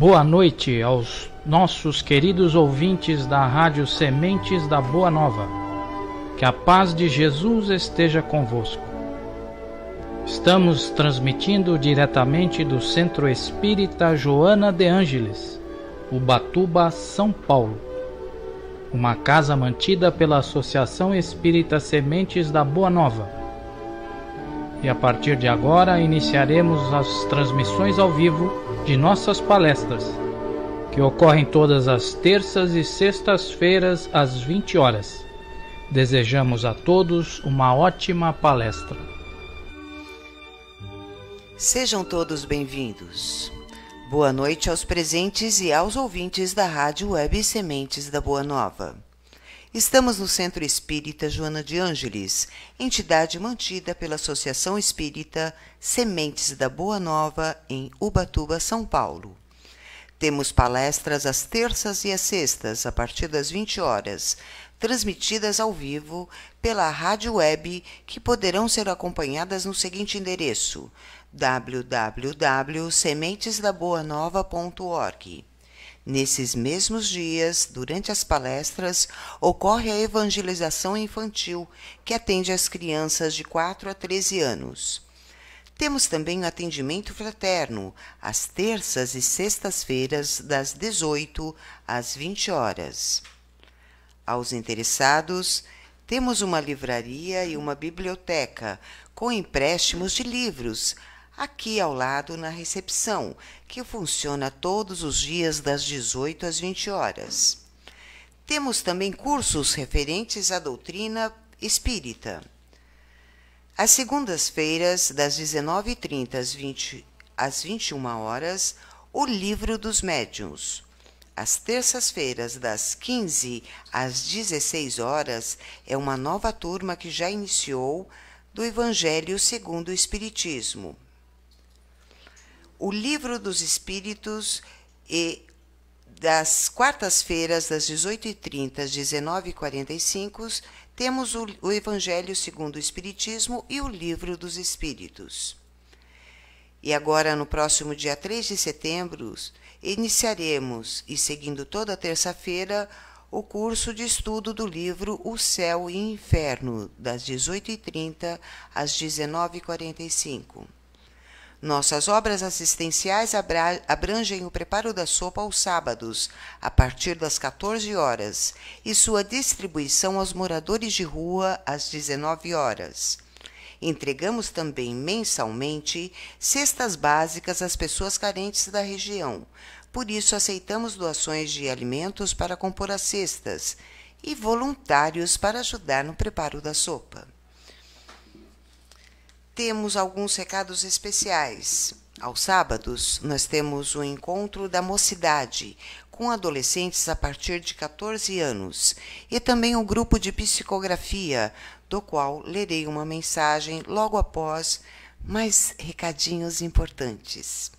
Boa noite aos nossos queridos ouvintes da Rádio Sementes da Boa Nova. Que a paz de Jesus esteja convosco. Estamos transmitindo diretamente do Centro Espírita Joana de Ângeles, Ubatuba, São Paulo. Uma casa mantida pela Associação Espírita Sementes da Boa Nova. E a partir de agora iniciaremos as transmissões ao vivo de nossas palestras, que ocorrem todas as terças e sextas-feiras às 20 horas. Desejamos a todos uma ótima palestra. Sejam todos bem-vindos. Boa noite aos presentes e aos ouvintes da Rádio Web Sementes da Boa Nova. Estamos no Centro Espírita Joana de Ângeles, entidade mantida pela Associação Espírita Sementes da Boa Nova, em Ubatuba, São Paulo. Temos palestras às terças e às sextas, a partir das 20 horas, transmitidas ao vivo pela rádio web, que poderão ser acompanhadas no seguinte endereço: www.sementesdaboanova.org Nesses mesmos dias, durante as palestras, ocorre a evangelização infantil, que atende as crianças de 4 a 13 anos. Temos também o atendimento fraterno, às terças e sextas-feiras, das 18 às 20 horas. Aos interessados, temos uma livraria e uma biblioteca, com empréstimos de livros, aqui ao lado na recepção, que funciona todos os dias das 18 às 20 horas. Temos também cursos referentes à doutrina espírita. Às segundas-feiras, das 19h30 às, 20, às 21 horas, o Livro dos Médiuns. Às terças-feiras, das 15 às 16 horas, é uma nova turma que já iniciou do Evangelho segundo o Espiritismo, o Livro dos Espíritos e das quartas-feiras, das 18h30 às 19h45, temos o, o Evangelho segundo o Espiritismo e o Livro dos Espíritos. E agora, no próximo dia 3 de setembro, iniciaremos, e seguindo toda terça-feira, o curso de estudo do livro O Céu e Inferno, das 18h30 às 19h45. Nossas obras assistenciais abrangem o preparo da sopa aos sábados, a partir das 14 horas, e sua distribuição aos moradores de rua às 19 horas. Entregamos também mensalmente cestas básicas às pessoas carentes da região. Por isso, aceitamos doações de alimentos para compor as cestas e voluntários para ajudar no preparo da sopa temos alguns recados especiais. Aos sábados, nós temos o encontro da mocidade com adolescentes a partir de 14 anos e também o um grupo de psicografia, do qual lerei uma mensagem logo após mais recadinhos importantes.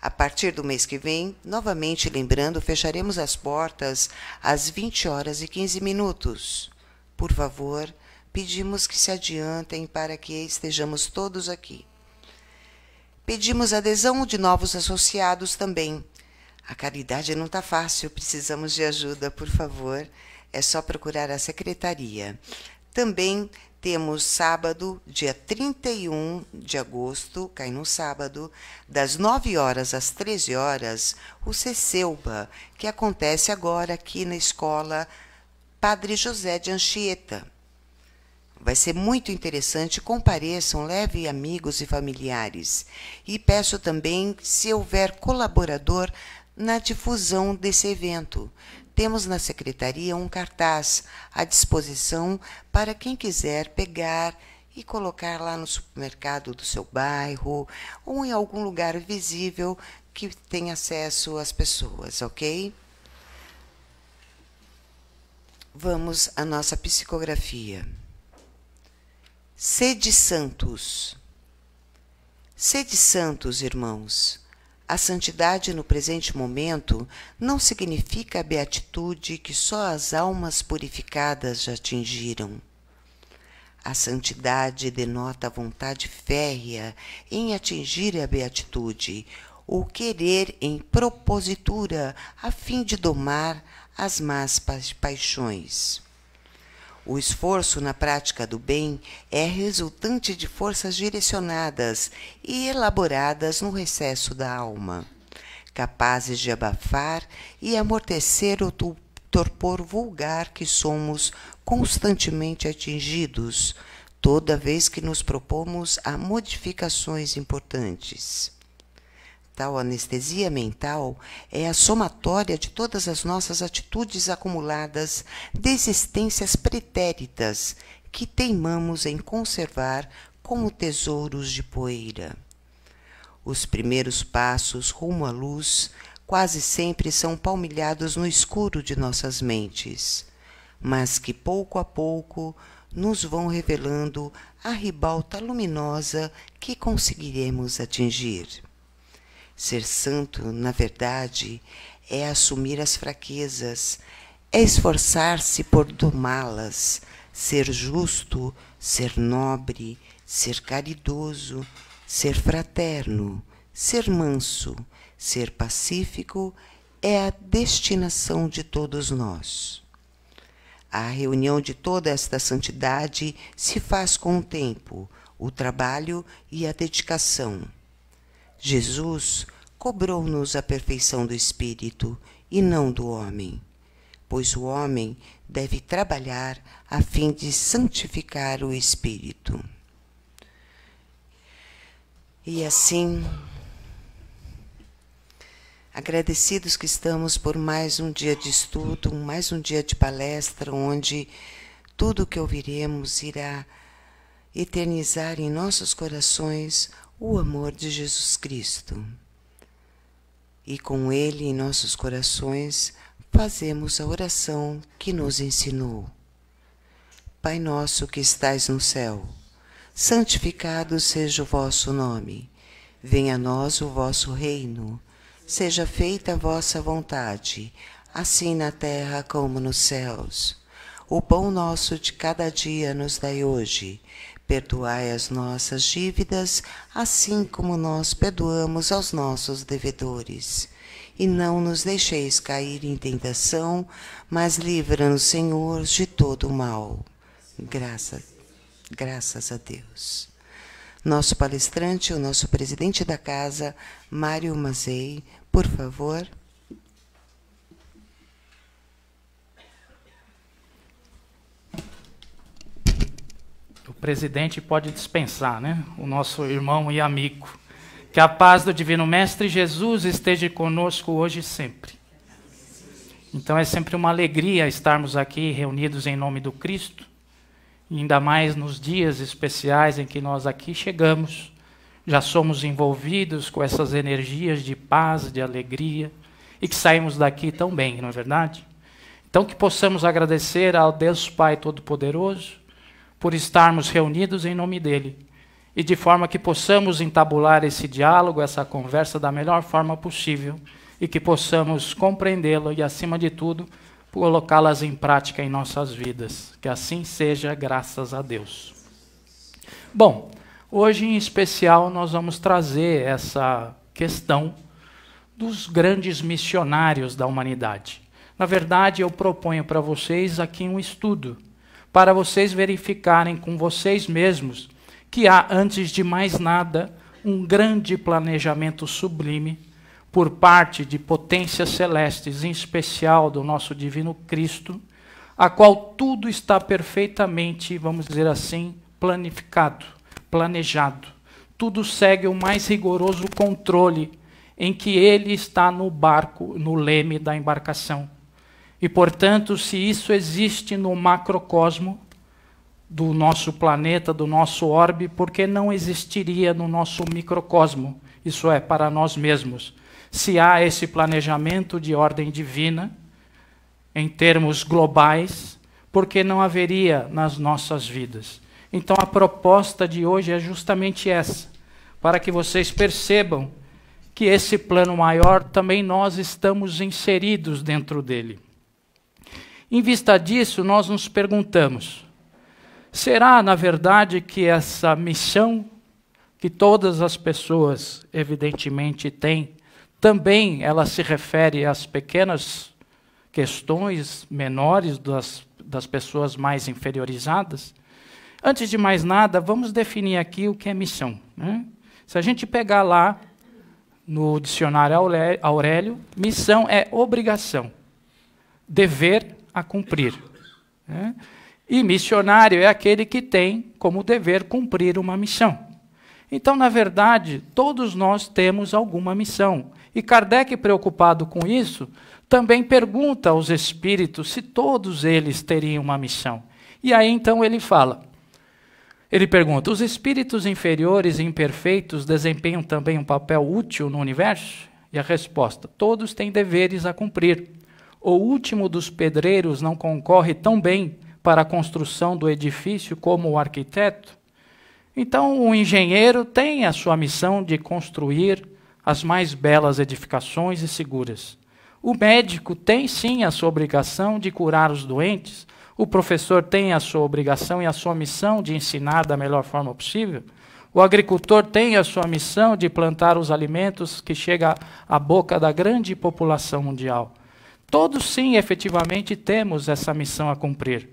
A partir do mês que vem, novamente lembrando, fecharemos as portas às 20 horas e 15 minutos. Por favor, pedimos que se adiantem para que estejamos todos aqui. Pedimos adesão de novos associados também. A caridade não está fácil, precisamos de ajuda, por favor. É só procurar a secretaria. Também temos sábado, dia 31 de agosto, cai no sábado, das 9 horas às 13 horas, o Ceceuba, que acontece agora aqui na escola Padre José de Anchieta. Vai ser muito interessante. Compareçam, leve amigos e familiares. E peço também, se houver colaborador, na difusão desse evento. Temos na secretaria um cartaz à disposição para quem quiser pegar e colocar lá no supermercado do seu bairro ou em algum lugar visível que tenha acesso às pessoas, ok? Vamos à nossa psicografia. Sede santos. Sede santos, irmãos. A santidade no presente momento não significa a beatitude que só as almas purificadas já atingiram. A santidade denota a vontade férrea em atingir a beatitude, ou querer em propositura a fim de domar as más pa paixões. O esforço na prática do bem é resultante de forças direcionadas e elaboradas no recesso da alma, capazes de abafar e amortecer o torpor vulgar que somos constantemente atingidos, toda vez que nos propomos a modificações importantes tal anestesia mental é a somatória de todas as nossas atitudes acumuladas de existências pretéritas que teimamos em conservar como tesouros de poeira. Os primeiros passos rumo à luz quase sempre são palmilhados no escuro de nossas mentes, mas que pouco a pouco nos vão revelando a ribalta luminosa que conseguiremos atingir. Ser santo, na verdade, é assumir as fraquezas, é esforçar-se por domá-las, ser justo, ser nobre, ser caridoso, ser fraterno, ser manso, ser pacífico é a destinação de todos nós. A reunião de toda esta santidade se faz com o tempo, o trabalho e a dedicação. Jesus cobrou-nos a perfeição do espírito e não do homem, pois o homem deve trabalhar a fim de santificar o espírito. E assim, agradecidos que estamos por mais um dia de estudo, mais um dia de palestra, onde tudo o que ouviremos irá eternizar em nossos corações o amor de Jesus Cristo. E com ele em nossos corações fazemos a oração que nos ensinou. Pai nosso que estais no céu, santificado seja o vosso nome. Venha a nós o vosso reino. Seja feita a vossa vontade, assim na terra como nos céus. O pão nosso de cada dia nos dai hoje Perdoai as nossas dívidas, assim como nós perdoamos aos nossos devedores. E não nos deixeis cair em tentação, mas livra-nos, Senhor, de todo o mal. Graça, graças a Deus. Nosso palestrante, o nosso presidente da casa, Mário Mazei, por favor. o presidente pode dispensar, né? O nosso irmão e amigo. Que a paz do Divino Mestre Jesus esteja conosco hoje e sempre. Então é sempre uma alegria estarmos aqui reunidos em nome do Cristo, ainda mais nos dias especiais em que nós aqui chegamos, já somos envolvidos com essas energias de paz, de alegria, e que saímos daqui tão bem, não é verdade? Então que possamos agradecer ao Deus Pai Todo-Poderoso, por estarmos reunidos em nome dele e de forma que possamos entabular esse diálogo, essa conversa da melhor forma possível e que possamos compreendê-lo e, acima de tudo, colocá-las em prática em nossas vidas. Que assim seja, graças a Deus. Bom, hoje em especial nós vamos trazer essa questão dos grandes missionários da humanidade. Na verdade, eu proponho para vocês aqui um estudo para vocês verificarem com vocês mesmos que há, antes de mais nada, um grande planejamento sublime por parte de potências celestes, em especial do nosso divino Cristo, a qual tudo está perfeitamente, vamos dizer assim, planificado, planejado. Tudo segue o mais rigoroso controle em que ele está no barco, no leme da embarcação. E, portanto, se isso existe no macrocosmo do nosso planeta, do nosso orbe, por que não existiria no nosso microcosmo? Isso é, para nós mesmos. Se há esse planejamento de ordem divina, em termos globais, por que não haveria nas nossas vidas? Então, a proposta de hoje é justamente essa, para que vocês percebam que esse plano maior também nós estamos inseridos dentro dele. Em vista disso, nós nos perguntamos: será, na verdade, que essa missão que todas as pessoas evidentemente têm, também ela se refere às pequenas questões menores das, das pessoas mais inferiorizadas? Antes de mais nada, vamos definir aqui o que é missão. Né? Se a gente pegar lá no dicionário Aurélio, missão é obrigação, dever a cumprir. Né? E missionário é aquele que tem como dever cumprir uma missão. Então, na verdade, todos nós temos alguma missão. E Kardec, preocupado com isso, também pergunta aos espíritos se todos eles teriam uma missão. E aí então ele fala: ele pergunta: os espíritos inferiores e imperfeitos desempenham também um papel útil no universo? E a resposta: todos têm deveres a cumprir o último dos pedreiros não concorre tão bem para a construção do edifício como o arquiteto? Então, o engenheiro tem a sua missão de construir as mais belas edificações e seguras. O médico tem sim a sua obrigação de curar os doentes. O professor tem a sua obrigação e a sua missão de ensinar da melhor forma possível. O agricultor tem a sua missão de plantar os alimentos que chega à boca da grande população mundial. Todos, sim, efetivamente temos essa missão a cumprir.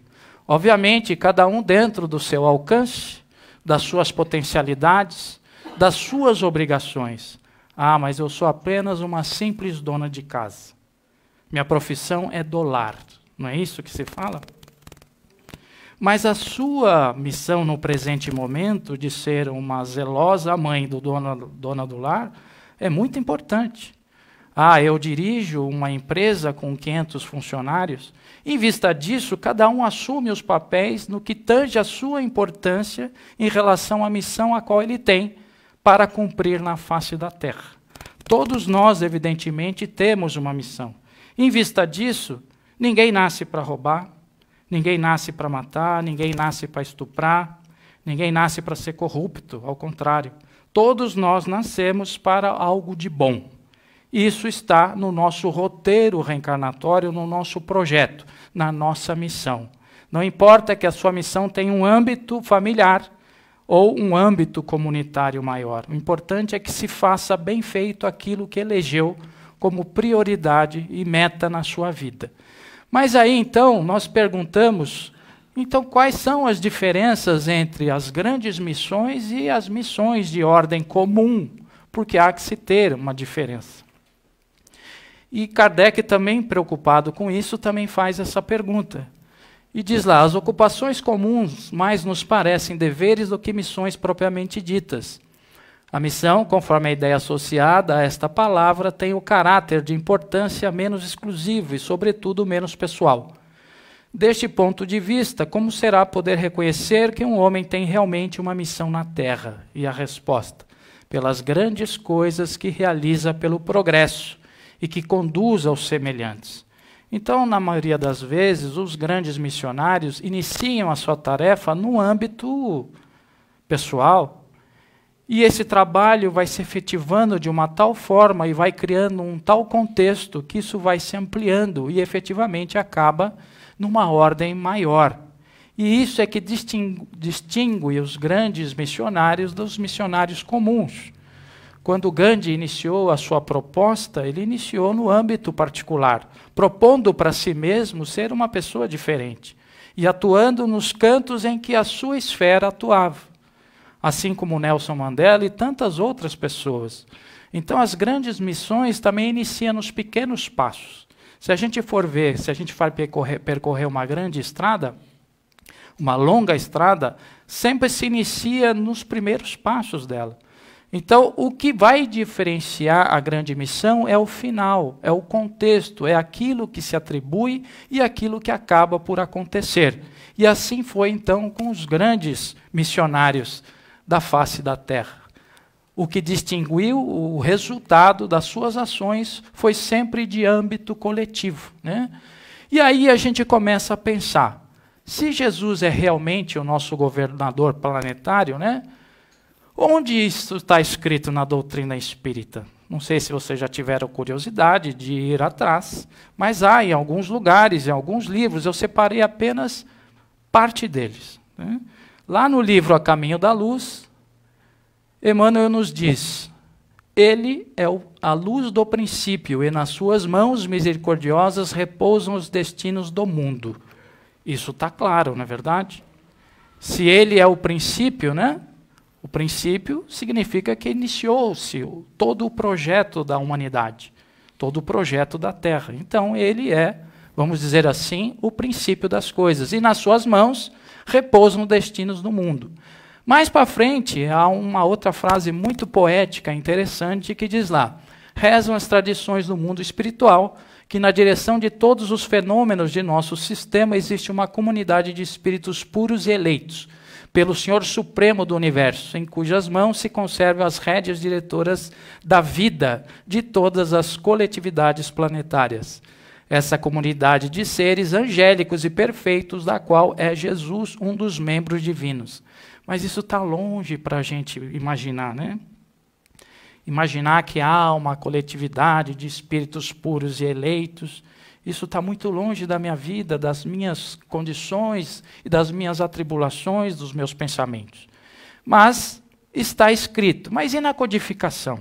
Obviamente, cada um dentro do seu alcance, das suas potencialidades, das suas obrigações. Ah, mas eu sou apenas uma simples dona de casa. Minha profissão é dolar. Não é isso que se fala? Mas a sua missão no presente momento de ser uma zelosa mãe do dono, dona do lar é muito importante. Ah, eu dirijo uma empresa com 500 funcionários. Em vista disso, cada um assume os papéis no que tange a sua importância em relação à missão a qual ele tem para cumprir na face da terra. Todos nós, evidentemente, temos uma missão. Em vista disso, ninguém nasce para roubar, ninguém nasce para matar, ninguém nasce para estuprar, ninguém nasce para ser corrupto, ao contrário. Todos nós nascemos para algo de bom. Isso está no nosso roteiro reencarnatório, no nosso projeto, na nossa missão. Não importa que a sua missão tenha um âmbito familiar ou um âmbito comunitário maior. O importante é que se faça bem feito aquilo que elegeu como prioridade e meta na sua vida. Mas aí então nós perguntamos, então quais são as diferenças entre as grandes missões e as missões de ordem comum? Porque há que se ter uma diferença. E Kardec, também preocupado com isso, também faz essa pergunta. E diz lá: as ocupações comuns mais nos parecem deveres do que missões propriamente ditas. A missão, conforme a ideia associada a esta palavra, tem o caráter de importância menos exclusivo e, sobretudo, menos pessoal. Deste ponto de vista, como será poder reconhecer que um homem tem realmente uma missão na Terra? E a resposta: pelas grandes coisas que realiza pelo progresso e que conduza aos semelhantes. Então, na maioria das vezes, os grandes missionários iniciam a sua tarefa no âmbito pessoal. E esse trabalho vai se efetivando de uma tal forma e vai criando um tal contexto que isso vai se ampliando e efetivamente acaba numa ordem maior. E isso é que distingue, distingue os grandes missionários dos missionários comuns. Quando Gandhi iniciou a sua proposta, ele iniciou no âmbito particular, propondo para si mesmo ser uma pessoa diferente e atuando nos cantos em que a sua esfera atuava, assim como Nelson Mandela e tantas outras pessoas. Então, as grandes missões também iniciam nos pequenos passos. Se a gente for ver, se a gente for percorrer, percorrer uma grande estrada, uma longa estrada, sempre se inicia nos primeiros passos dela. Então, o que vai diferenciar a grande missão é o final, é o contexto, é aquilo que se atribui e aquilo que acaba por acontecer. E assim foi então com os grandes missionários da face da terra. O que distinguiu o resultado das suas ações foi sempre de âmbito coletivo. Né? E aí a gente começa a pensar: se Jesus é realmente o nosso governador planetário, né? Onde isso está escrito na doutrina espírita? Não sei se vocês já tiveram curiosidade de ir atrás, mas há em alguns lugares, em alguns livros, eu separei apenas parte deles. Né? Lá no livro A Caminho da Luz, Emmanuel nos diz: Ele é a luz do princípio, e nas suas mãos misericordiosas repousam os destinos do mundo. Isso está claro, não é verdade? Se ele é o princípio, né? O princípio significa que iniciou-se todo o projeto da humanidade, todo o projeto da Terra. Então, ele é, vamos dizer assim, o princípio das coisas. E nas suas mãos repousam os destinos do mundo. Mais para frente, há uma outra frase muito poética, interessante, que diz lá: rezam as tradições do mundo espiritual, que na direção de todos os fenômenos de nosso sistema existe uma comunidade de espíritos puros e eleitos pelo Senhor Supremo do Universo, em cujas mãos se conservam as rédeas diretoras da vida de todas as coletividades planetárias. Essa comunidade de seres angélicos e perfeitos, da qual é Jesus um dos membros divinos. Mas isso está longe para a gente imaginar, né? imaginar que há uma coletividade de espíritos puros e eleitos. Isso está muito longe da minha vida, das minhas condições e das minhas atribulações, dos meus pensamentos. Mas está escrito. Mas e na codificação?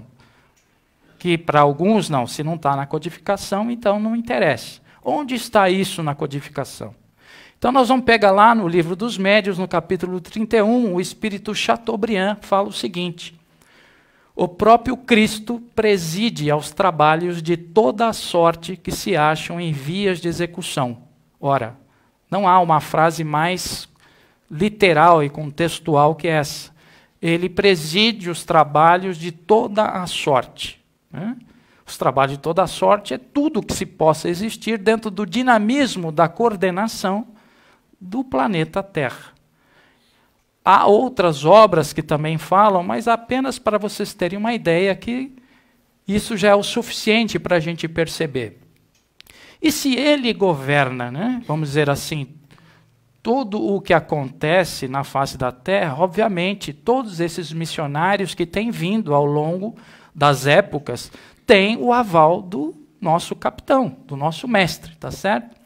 Que para alguns, não, se não está na codificação, então não interessa. Onde está isso na codificação? Então nós vamos pegar lá no livro dos médios, no capítulo 31, o espírito Chateaubriand fala o seguinte: o próprio Cristo preside aos trabalhos de toda a sorte que se acham em vias de execução. Ora, não há uma frase mais literal e contextual que essa. Ele preside os trabalhos de toda a sorte. Né? Os trabalhos de toda a sorte é tudo que se possa existir dentro do dinamismo da coordenação do planeta Terra. Há outras obras que também falam, mas apenas para vocês terem uma ideia que isso já é o suficiente para a gente perceber. E se ele governa, né, vamos dizer assim, tudo o que acontece na face da terra, obviamente, todos esses missionários que têm vindo ao longo das épocas têm o aval do nosso capitão, do nosso mestre, tá certo?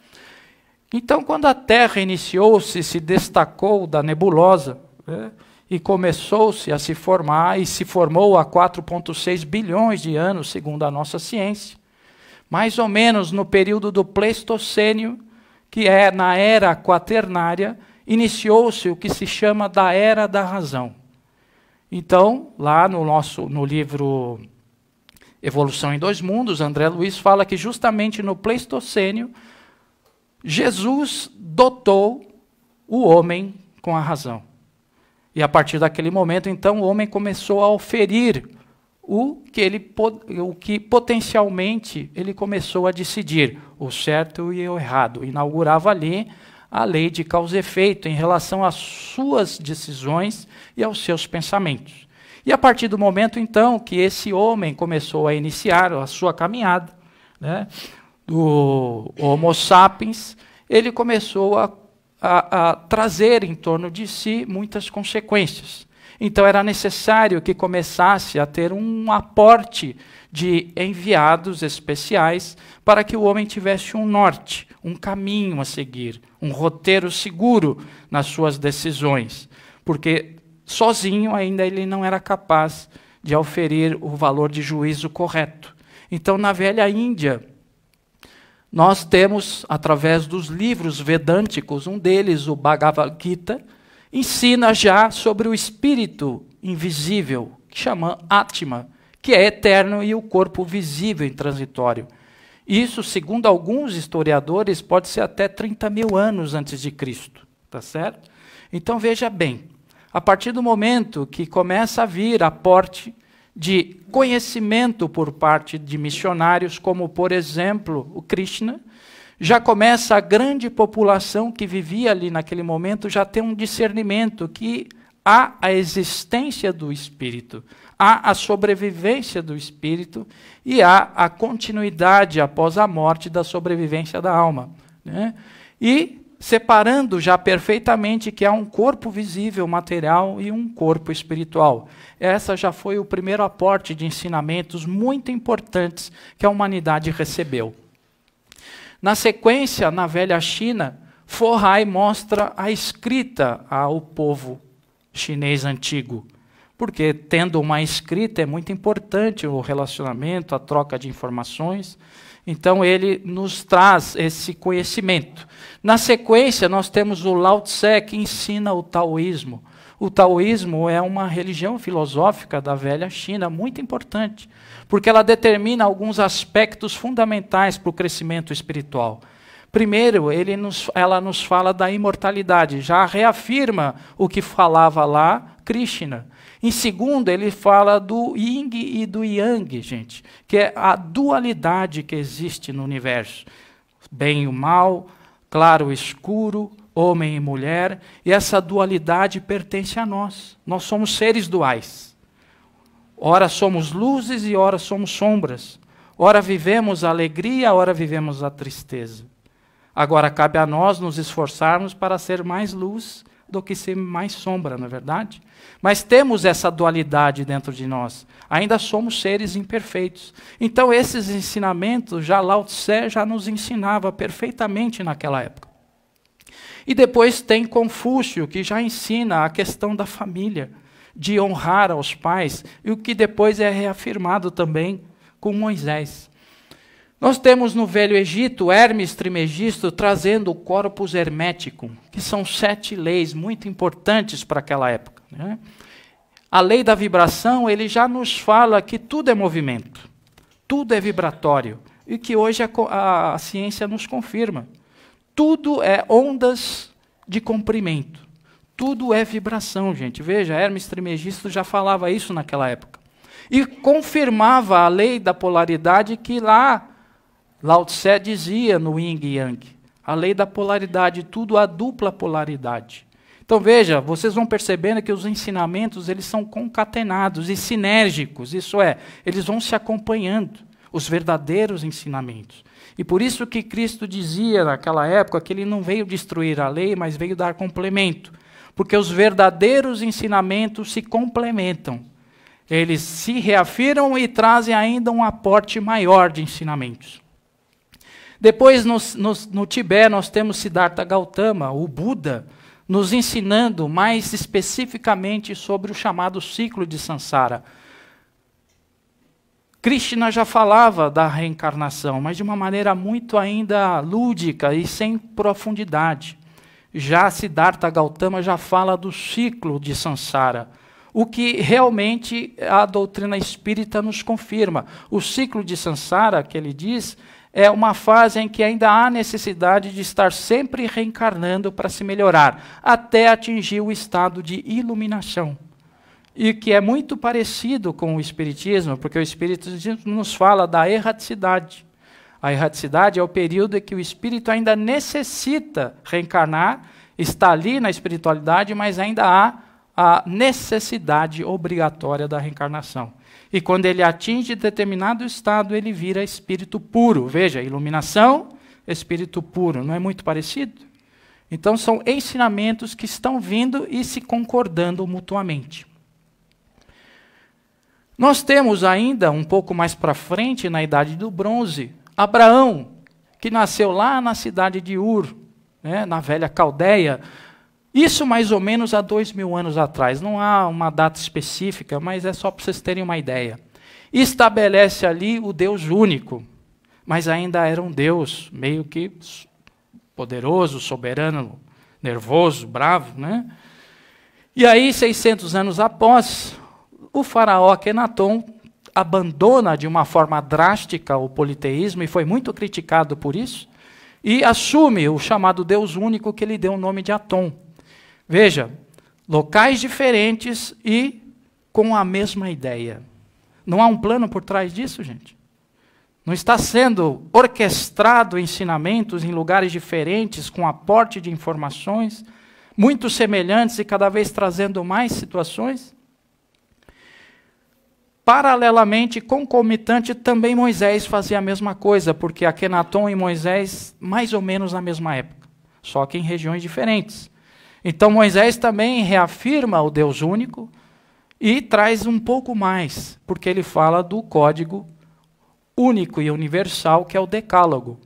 Então, quando a Terra iniciou-se e se destacou da nebulosa, né? E começou-se a se formar e se formou há 4,6 bilhões de anos, segundo a nossa ciência. Mais ou menos no período do Pleistocênio, que é na era quaternária, iniciou-se o que se chama da Era da Razão. Então, lá no nosso no livro Evolução em Dois Mundos, André Luiz fala que justamente no Pleistocênio Jesus dotou o homem com a razão. E a partir daquele momento, então, o homem começou a oferir o que, ele, o que potencialmente ele começou a decidir, o certo e o errado. Inaugurava ali a lei de causa e efeito em relação às suas decisões e aos seus pensamentos. E a partir do momento, então, que esse homem começou a iniciar a sua caminhada, né, do Homo sapiens, ele começou a a, a trazer em torno de si muitas consequências. Então era necessário que começasse a ter um aporte de enviados especiais para que o homem tivesse um norte, um caminho a seguir, um roteiro seguro nas suas decisões, porque sozinho ainda ele não era capaz de oferir o valor de juízo correto. Então, na velha Índia, nós temos, através dos livros vedânticos, um deles, o Bhagavad Gita, ensina já sobre o espírito invisível, que chama Atma, que é eterno e o corpo visível e transitório. Isso, segundo alguns historiadores, pode ser até 30 mil anos antes de Cristo, tá certo? Então veja bem, a partir do momento que começa a vir aporte de conhecimento por parte de missionários, como, por exemplo, o Krishna, já começa a grande população que vivia ali naquele momento já ter um discernimento que há a existência do espírito, há a sobrevivência do espírito e há a continuidade após a morte da sobrevivência da alma. Né? E separando já perfeitamente que há um corpo visível, material, e um corpo espiritual. Essa já foi o primeiro aporte de ensinamentos muito importantes que a humanidade recebeu. Na sequência, na velha China, Forrai mostra a escrita ao povo chinês antigo. Porque tendo uma escrita é muito importante o relacionamento, a troca de informações. Então ele nos traz esse conhecimento. Na sequência, nós temos o Lao Tse, que ensina o taoísmo. O taoísmo é uma religião filosófica da velha China muito importante, porque ela determina alguns aspectos fundamentais para o crescimento espiritual. Primeiro, nos, ela nos fala da imortalidade, já reafirma o que falava lá Krishna. Em segundo, ele fala do yin e do yang, gente, que é a dualidade que existe no universo: bem e mal, claro e escuro, homem e mulher, e essa dualidade pertence a nós. Nós somos seres duais. Ora somos luzes e ora somos sombras. Ora vivemos a alegria, ora vivemos a tristeza. Agora cabe a nós nos esforçarmos para ser mais luz do que ser mais sombra, não é verdade? Mas temos essa dualidade dentro de nós. Ainda somos seres imperfeitos. Então, esses ensinamentos já Lao Tse já nos ensinava perfeitamente naquela época. E depois tem Confúcio, que já ensina a questão da família, de honrar aos pais, e o que depois é reafirmado também com Moisés. Nós temos no Velho Egito Hermes Trimegisto trazendo o Corpus Hermeticum, que são sete leis muito importantes para aquela época. Né? A lei da vibração ele já nos fala que tudo é movimento, tudo é vibratório, e que hoje a, a, a ciência nos confirma. Tudo é ondas de comprimento, tudo é vibração, gente. Veja, Hermes Trimegisto já falava isso naquela época. E confirmava a lei da polaridade que lá Lao Tse dizia no Yin Yang, a lei da polaridade, tudo a dupla polaridade. Então veja, vocês vão percebendo que os ensinamentos eles são concatenados e sinérgicos, isso é, eles vão se acompanhando, os verdadeiros ensinamentos. E por isso que Cristo dizia naquela época que ele não veio destruir a lei, mas veio dar complemento, porque os verdadeiros ensinamentos se complementam. Eles se reafirmam e trazem ainda um aporte maior de ensinamentos. Depois, no Tibete, nós temos Siddhartha Gautama, o Buda, nos ensinando mais especificamente sobre o chamado ciclo de Sansara. Krishna já falava da reencarnação, mas de uma maneira muito ainda lúdica e sem profundidade. Já Siddhartha Gautama já fala do ciclo de Sansara, o que realmente a doutrina espírita nos confirma. O ciclo de Sansara, que ele diz, é uma fase em que ainda há necessidade de estar sempre reencarnando para se melhorar, até atingir o estado de iluminação. E que é muito parecido com o Espiritismo, porque o Espiritismo nos fala da erraticidade. A erraticidade é o período em que o espírito ainda necessita reencarnar, está ali na espiritualidade, mas ainda há a necessidade obrigatória da reencarnação. E quando ele atinge determinado estado, ele vira espírito puro. Veja, iluminação, espírito puro. Não é muito parecido? Então, são ensinamentos que estão vindo e se concordando mutuamente. Nós temos ainda, um pouco mais para frente, na Idade do Bronze, Abraão, que nasceu lá na cidade de Ur, né, na velha Caldeia, isso mais ou menos há dois mil anos atrás. Não há uma data específica, mas é só para vocês terem uma ideia. Estabelece ali o Deus único, mas ainda era um Deus meio que poderoso, soberano, nervoso, bravo, né? E aí, 600 anos após, o faraó Akenaton abandona de uma forma drástica o politeísmo e foi muito criticado por isso, e assume o chamado Deus único que ele deu o nome de Atom. Veja, locais diferentes e com a mesma ideia. Não há um plano por trás disso, gente? Não está sendo orquestrado ensinamentos em lugares diferentes, com aporte de informações, muito semelhantes e cada vez trazendo mais situações? Paralelamente, concomitante, também Moisés fazia a mesma coisa, porque Akenaton e Moisés, mais ou menos na mesma época, só que em regiões diferentes. Então Moisés também reafirma o Deus único e traz um pouco mais, porque ele fala do código único e universal que é o Decálogo.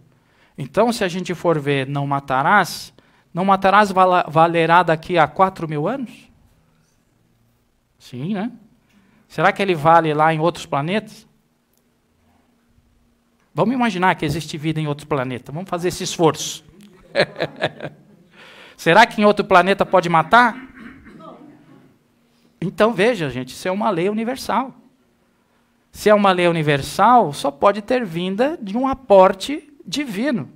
Então, se a gente for ver não matarás, não matarás valerá daqui a 4 mil anos? Sim, né? Será que ele vale lá em outros planetas? Vamos imaginar que existe vida em outros planetas. Vamos fazer esse esforço. Será que em outro planeta pode matar? Então veja, gente, isso é uma lei universal. Se é uma lei universal, só pode ter vinda de um aporte divino.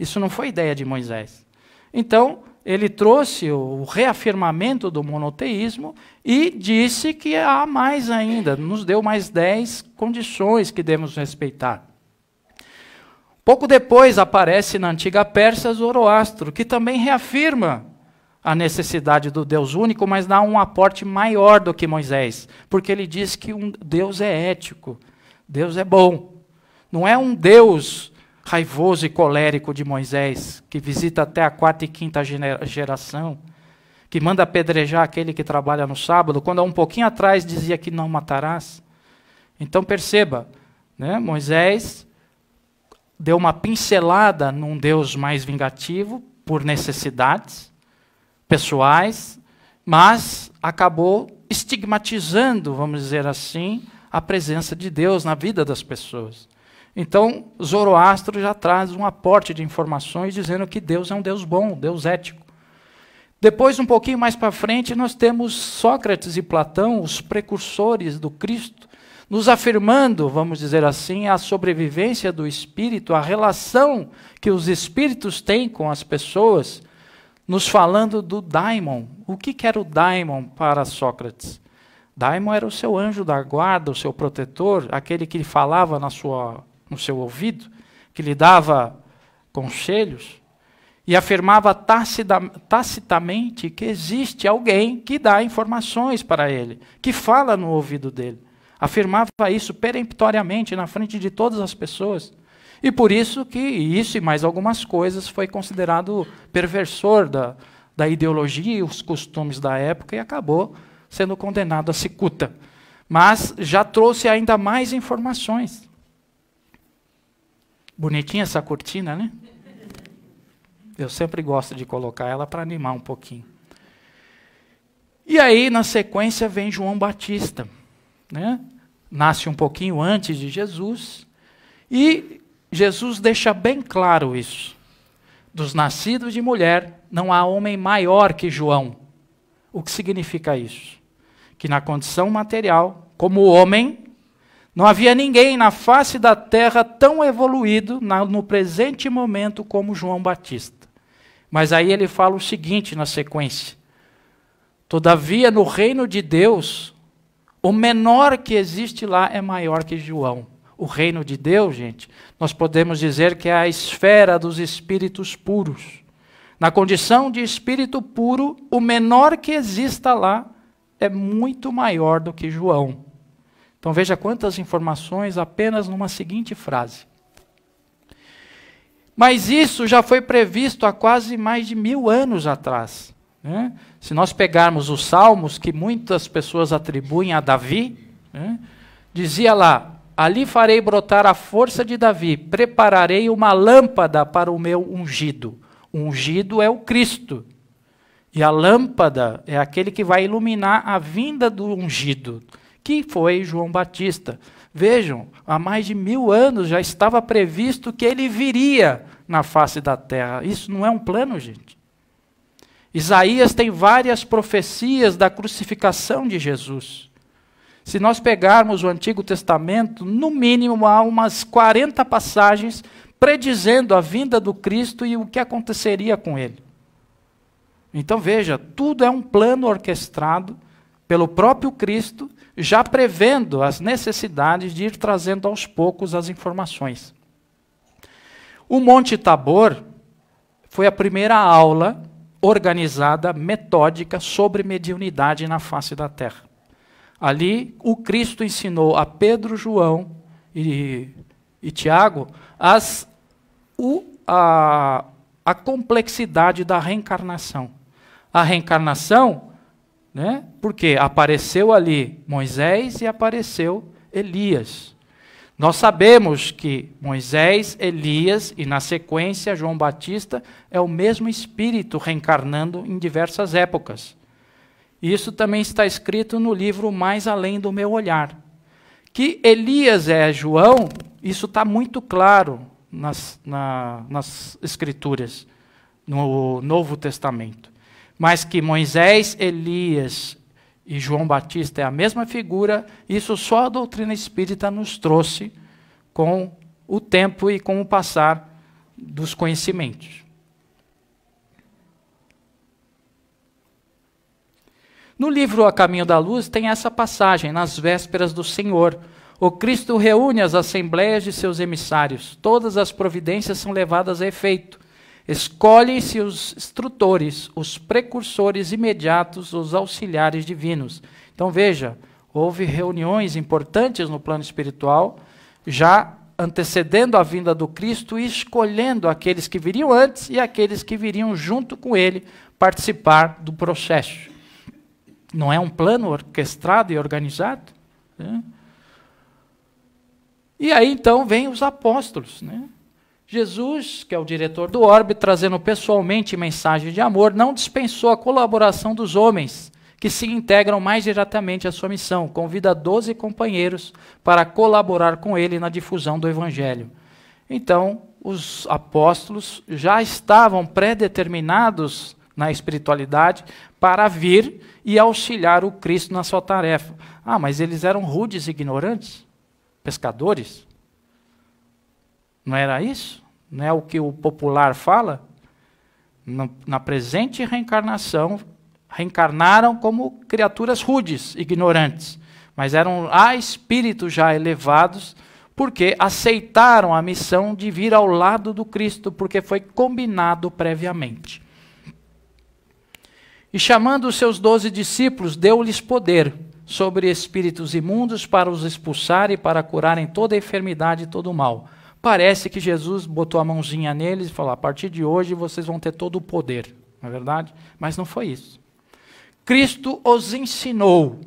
Isso não foi ideia de Moisés. Então, ele trouxe o reafirmamento do monoteísmo e disse que há mais ainda, nos deu mais dez condições que devemos respeitar. Pouco depois aparece na antiga Pérsia Zoroastro, que também reafirma a necessidade do Deus único, mas dá um aporte maior do que Moisés, porque ele diz que um Deus é ético, Deus é bom. Não é um Deus raivoso e colérico de Moisés, que visita até a quarta e quinta geração, que manda apedrejar aquele que trabalha no sábado, quando há um pouquinho atrás dizia que não matarás. Então perceba, né? Moisés deu uma pincelada num Deus mais vingativo por necessidades pessoais, mas acabou estigmatizando, vamos dizer assim, a presença de Deus na vida das pessoas. Então, Zoroastro já traz um aporte de informações dizendo que Deus é um Deus bom, um Deus ético. Depois, um pouquinho mais para frente, nós temos Sócrates e Platão, os precursores do Cristo, nos afirmando, vamos dizer assim, a sobrevivência do espírito, a relação que os espíritos têm com as pessoas, nos falando do daimon. O que, que era o daimon para Sócrates? Daimon era o seu anjo da guarda, o seu protetor, aquele que lhe falava na sua, no seu ouvido, que lhe dava conselhos e afirmava tacitamente que existe alguém que dá informações para ele, que fala no ouvido dele. Afirmava isso peremptoriamente na frente de todas as pessoas. E por isso que isso e mais algumas coisas foi considerado perversor da, da ideologia e os costumes da época e acabou sendo condenado a cicuta. Mas já trouxe ainda mais informações. Bonitinha essa cortina, né? Eu sempre gosto de colocar ela para animar um pouquinho. E aí, na sequência, vem João Batista né? nasce um pouquinho antes de Jesus, e Jesus deixa bem claro isso. Dos nascidos de mulher, não há homem maior que João. O que significa isso? Que na condição material, como homem, não havia ninguém na face da terra tão evoluído no presente momento como João Batista. Mas aí ele fala o seguinte na sequência: Todavia, no reino de Deus, o menor que existe lá é maior que João. O reino de Deus, gente, nós podemos dizer que é a esfera dos espíritos puros. Na condição de espírito puro, o menor que exista lá é muito maior do que João. Então veja quantas informações apenas numa seguinte frase. Mas isso já foi previsto há quase mais de mil anos atrás. Né? Se nós pegarmos os salmos que muitas pessoas atribuem a Davi, né? dizia lá: Ali farei brotar a força de Davi, prepararei uma lâmpada para o meu ungido. O ungido é o Cristo. E a lâmpada é aquele que vai iluminar a vinda do ungido, que foi João Batista. Vejam, há mais de mil anos já estava previsto que ele viria na face da terra. Isso não é um plano, gente. Isaías tem várias profecias da crucificação de Jesus. Se nós pegarmos o Antigo Testamento, no mínimo há umas 40 passagens predizendo a vinda do Cristo e o que aconteceria com ele. Então veja, tudo é um plano orquestrado pelo próprio Cristo, já prevendo as necessidades de ir trazendo aos poucos as informações. O Monte Tabor foi a primeira aula organizada, metódica, sobre mediunidade na face da terra. Ali, o Cristo ensinou a Pedro, João e, e Tiago as, o, a, a complexidade da reencarnação. A reencarnação, né, porque apareceu ali Moisés e apareceu Elias. Nós sabemos que Moisés, Elias e, na sequência, João Batista é o mesmo Espírito reencarnando em diversas épocas. Isso também está escrito no livro Mais Além do Meu Olhar. Que Elias é João, isso está muito claro nas, na, nas Escrituras, no Novo Testamento. Mas que Moisés, Elias e João Batista é a mesma figura, isso só a doutrina espírita nos trouxe com o tempo e com o passar dos conhecimentos. No livro A Caminho da Luz tem essa passagem, nas vésperas do Senhor. O Cristo reúne as assembleias de seus emissários. Todas as providências são levadas a efeito. Escolhem-se os instrutores, os precursores imediatos, os auxiliares divinos. Então veja, houve reuniões importantes no plano espiritual, já antecedendo a vinda do Cristo e escolhendo aqueles que viriam antes e aqueles que viriam junto com ele participar do processo. Não é um plano orquestrado e organizado? Né? E aí então vem os apóstolos, né? Jesus, que é o diretor do orbe, trazendo pessoalmente mensagem de amor, não dispensou a colaboração dos homens que se integram mais diretamente à sua missão. Convida 12 companheiros para colaborar com ele na difusão do evangelho. Então, os apóstolos já estavam predeterminados na espiritualidade para vir e auxiliar o Cristo na sua tarefa. Ah, mas eles eram rudes e ignorantes? Pescadores? Não era isso? Não é o que o popular fala? No, na presente reencarnação, reencarnaram como criaturas rudes, ignorantes, mas eram a espíritos já elevados, porque aceitaram a missão de vir ao lado do Cristo, porque foi combinado previamente. E chamando os seus doze discípulos, deu-lhes poder sobre espíritos imundos para os expulsar e para curarem toda enfermidade e todo mal. Parece que Jesus botou a mãozinha neles e falou: a partir de hoje vocês vão ter todo o poder, não é verdade? Mas não foi isso. Cristo os ensinou.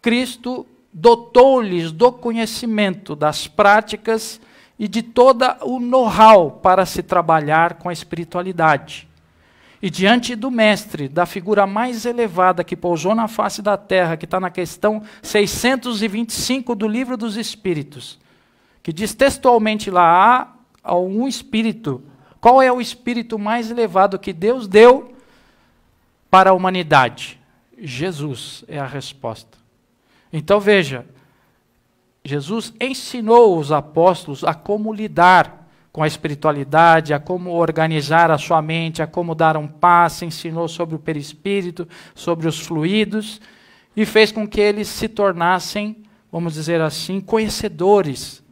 Cristo dotou-lhes do conhecimento, das práticas e de toda o know-how para se trabalhar com a espiritualidade. E diante do Mestre, da figura mais elevada que pousou na face da terra, que está na questão 625 do Livro dos Espíritos, que diz textualmente lá: há algum espírito. Qual é o espírito mais elevado que Deus deu para a humanidade? Jesus é a resposta. Então veja, Jesus ensinou os apóstolos a como lidar com a espiritualidade, a como organizar a sua mente, a como dar um passo, ensinou sobre o perispírito, sobre os fluidos e fez com que eles se tornassem, vamos dizer assim, conhecedores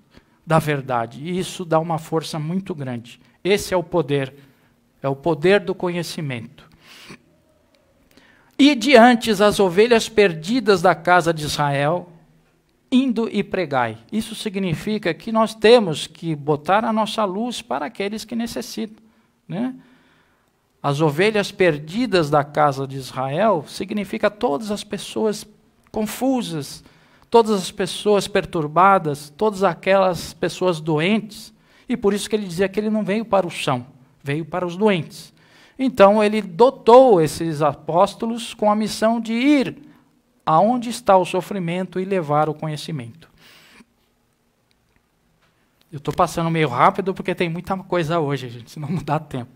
da verdade. E isso dá uma força muito grande. Esse é o poder, é o poder do conhecimento. E diante as ovelhas perdidas da casa de Israel, indo e pregai. Isso significa que nós temos que botar a nossa luz para aqueles que necessitam. Né? As ovelhas perdidas da casa de Israel significa todas as pessoas confusas, todas as pessoas perturbadas, todas aquelas pessoas doentes, e por isso que ele dizia que ele não veio para o chão, veio para os doentes. Então ele dotou esses apóstolos com a missão de ir aonde está o sofrimento e levar o conhecimento. Eu estou passando meio rápido porque tem muita coisa hoje, gente, senão não dá tempo.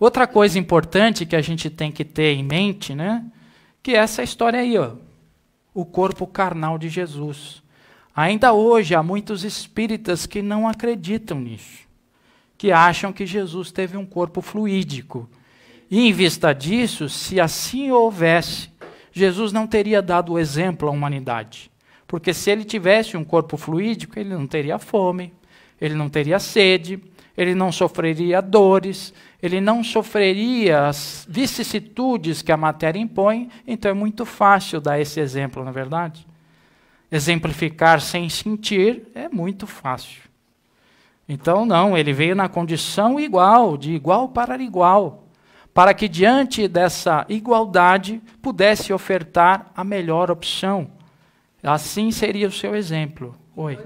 Outra coisa importante que a gente tem que ter em mente, né, que é essa história aí, ó, o corpo carnal de Jesus. Ainda hoje há muitos espíritas que não acreditam nisso, que acham que Jesus teve um corpo fluídico. E em vista disso, se assim houvesse, Jesus não teria dado o exemplo à humanidade. Porque se ele tivesse um corpo fluídico, ele não teria fome, ele não teria sede, ele não sofreria dores, ele não sofreria as vicissitudes que a matéria impõe, então é muito fácil dar esse exemplo, na é verdade. Exemplificar sem sentir é muito fácil. Então, não, ele veio na condição igual, de igual para igual, para que diante dessa igualdade pudesse ofertar a melhor opção. Assim seria o seu exemplo. Oi.